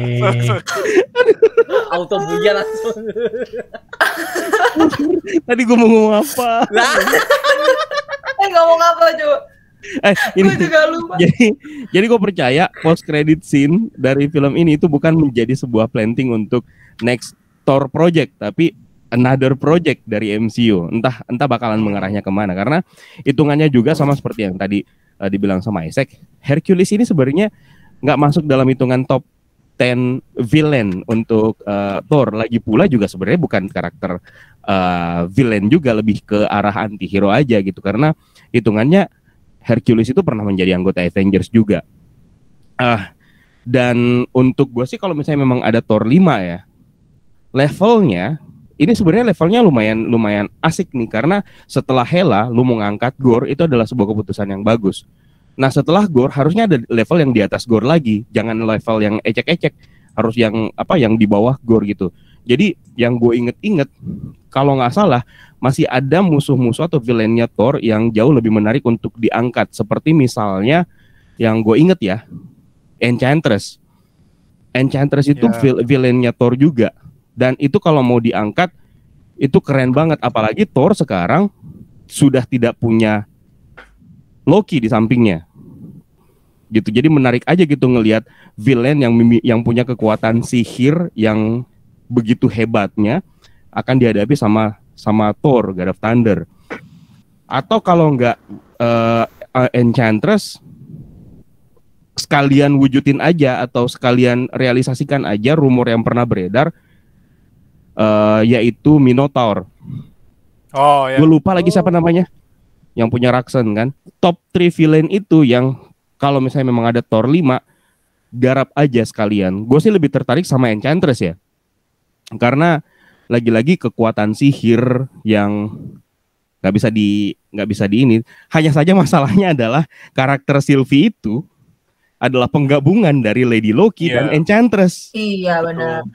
Auto buja langsung. Tadi gue mau ngomong apa? Lah. eh ngomong apa coba? Eh, ini gue juga lupa. Jadi, jadi gue percaya post credit scene dari film ini itu bukan menjadi sebuah planting untuk next Thor project, tapi another project dari MCU. Entah entah bakalan mengarahnya kemana karena hitungannya juga sama seperti yang tadi eh, dibilang sama Isaac. Hercules ini sebenarnya nggak masuk dalam hitungan top 10 villain untuk uh, Thor. Lagi pula juga sebenarnya bukan karakter uh, villain juga lebih ke arah anti hero aja gitu karena hitungannya Hercules itu pernah menjadi anggota Avengers juga. Uh, dan untuk gue sih kalau misalnya memang ada Thor 5 ya levelnya ini sebenarnya levelnya lumayan lumayan asik nih karena setelah Hela lu mau ngangkat Gore itu adalah sebuah keputusan yang bagus Nah setelah gor harusnya ada level yang di atas gor lagi, jangan level yang ecek-ecek, harus yang apa yang di bawah gor gitu. Jadi yang gue inget-inget, kalau nggak salah masih ada musuh-musuh atau villainnya Thor yang jauh lebih menarik untuk diangkat. Seperti misalnya yang gue inget ya, Enchantress. Enchantress itu yeah. villainnya Thor juga. Dan itu kalau mau diangkat itu keren banget. Apalagi Thor sekarang sudah tidak punya Loki di sampingnya gitu jadi menarik aja gitu ngelihat villain yang yang punya kekuatan sihir yang begitu hebatnya akan dihadapi sama sama Thor God of Thunder atau kalau nggak uh, Enchantress sekalian wujudin aja atau sekalian realisasikan aja rumor yang pernah beredar uh, yaitu Minotaur. Oh ya. Gue lupa lagi siapa namanya yang punya Raksen kan. Top 3 villain itu yang kalau misalnya memang ada Thor 5 garap aja sekalian. Gue sih lebih tertarik sama Enchantress ya. Karena lagi-lagi kekuatan sihir yang nggak bisa di nggak bisa di ini. Hanya saja masalahnya adalah karakter Sylvie itu adalah penggabungan dari Lady Loki yeah. dan iya. Enchantress. Iya benar.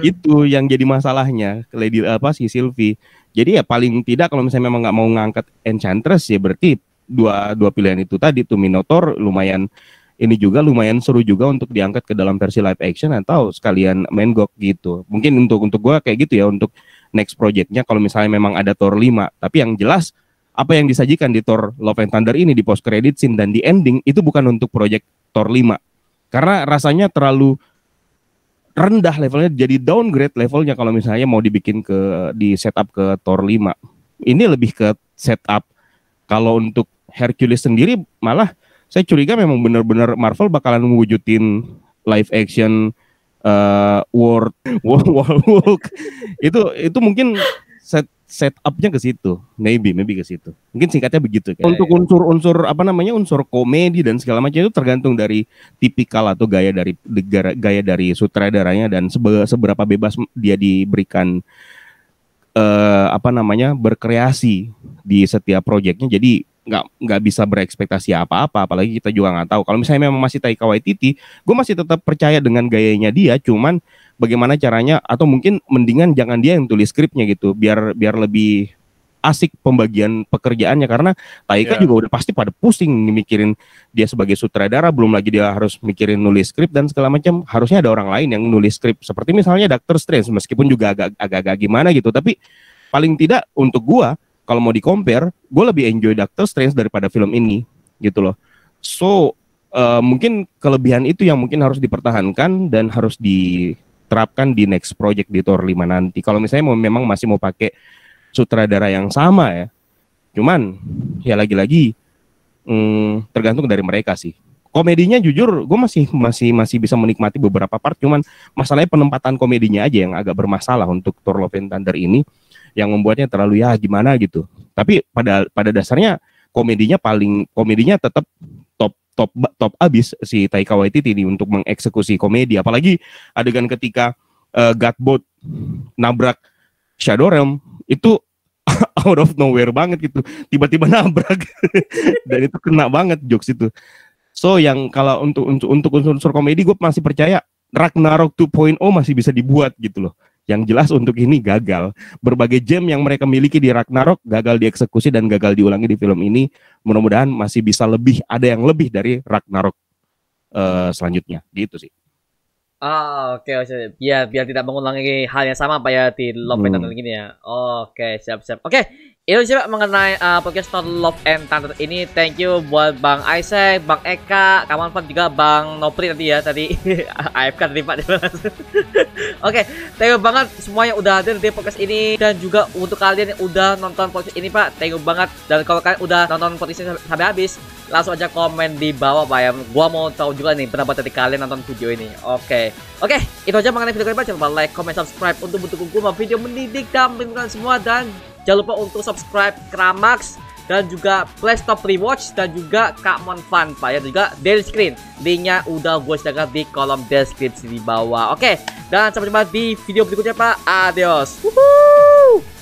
Itu yang jadi masalahnya Lady apa sih Sylvie. Jadi ya paling tidak kalau misalnya memang nggak mau ngangkat Enchantress ya berarti dua dua pilihan itu tadi tuh Minotaur lumayan ini juga lumayan seru juga untuk diangkat ke dalam versi live action atau sekalian main gok gitu. Mungkin untuk untuk gua kayak gitu ya untuk next projectnya kalau misalnya memang ada Thor 5. Tapi yang jelas apa yang disajikan di Thor Love and Thunder ini di post credit scene dan di ending itu bukan untuk project Thor 5. Karena rasanya terlalu rendah levelnya jadi downgrade levelnya kalau misalnya mau dibikin ke di setup ke Tor 5. Ini lebih ke setup kalau untuk Hercules sendiri malah saya curiga memang benar-benar Marvel bakalan mewujudin live action uh, World World War Hulk. itu itu mungkin set, setupnya ke situ, maybe, maybe ke situ. Mungkin singkatnya begitu. Kayak Untuk unsur-unsur ya. apa namanya unsur komedi dan segala macam itu tergantung dari tipikal atau gaya dari gaya dari sutradaranya dan seberapa bebas dia diberikan uh, apa namanya berkreasi di setiap proyeknya. Jadi nggak nggak bisa berekspektasi apa-apa apalagi kita juga nggak tahu kalau misalnya memang masih Taika Waititi gue masih tetap percaya dengan gayanya dia cuman bagaimana caranya atau mungkin mendingan jangan dia yang tulis skripnya gitu biar biar lebih asik pembagian pekerjaannya karena Taika yeah. juga udah pasti pada pusing mikirin dia sebagai sutradara belum lagi dia harus mikirin nulis skrip dan segala macam harusnya ada orang lain yang nulis skrip seperti misalnya Dr. Strange meskipun juga agak agak, agak gimana gitu tapi paling tidak untuk gua kalau mau di compare gua lebih enjoy Dr. Strange daripada film ini gitu loh so Uh, mungkin kelebihan itu yang mungkin harus dipertahankan dan harus di terapkan di next project di Tor 5 nanti. Kalau misalnya mau, memang masih mau pakai sutradara yang sama ya. Cuman ya lagi-lagi hmm, tergantung dari mereka sih. Komedinya jujur gue masih masih masih bisa menikmati beberapa part cuman masalahnya penempatan komedinya aja yang agak bermasalah untuk Thor Love and Thunder ini yang membuatnya terlalu ya gimana gitu. Tapi pada pada dasarnya komedinya paling komedinya tetap top top abis si Taika Waititi ini untuk mengeksekusi komedi apalagi adegan ketika uh, eh, Gatbot nabrak Shadow Realm itu out of nowhere banget gitu tiba-tiba nabrak dan itu kena banget jokes itu so yang kalau untuk untuk untuk unsur-unsur komedi gue masih percaya Ragnarok 2.0 masih bisa dibuat gitu loh yang jelas untuk ini gagal. Berbagai jam yang mereka miliki di Ragnarok gagal dieksekusi dan gagal diulangi di film ini. Mudah-mudahan masih bisa lebih, ada yang lebih dari Ragnarok uh, selanjutnya. Gitu sih. Ah, oh, oke, okay, okay. Ya, biar tidak mengulangi hal yang sama pak ya di Love hmm. dan gini ya. Oke, okay, siap-siap. Oke, okay, itu Pak mengenai uh, podcast Not Love and Thunder ini. Thank you buat Bang Isaac, Bang Eka, Kaman Fun juga Bang Nopri tadi ya tadi AFK tadi Pak. Oke, okay, thank you banget semua yang udah hadir di podcast ini dan juga untuk kalian yang udah nonton podcast ini Pak. Thank you banget dan kalau kalian udah nonton podcast ini sampai habis, langsung aja komen di bawah Pak ya. Gua mau tahu juga nih pendapat dari kalian nonton video ini. Oke. Okay. Oke, okay, itu aja mengenai video kali ini Pak. Jangan lupa like, comment, subscribe untuk bentuk hukum video mendidik dan semua dan Jangan lupa untuk subscribe Kramax dan juga Playstop Rewatch dan juga Kakmon Fun Pak ya juga Daily Screen. Linknya udah gue sediakan di kolom deskripsi di bawah. Oke, dan sampai jumpa di video berikutnya Pak. Adios. Woohoo!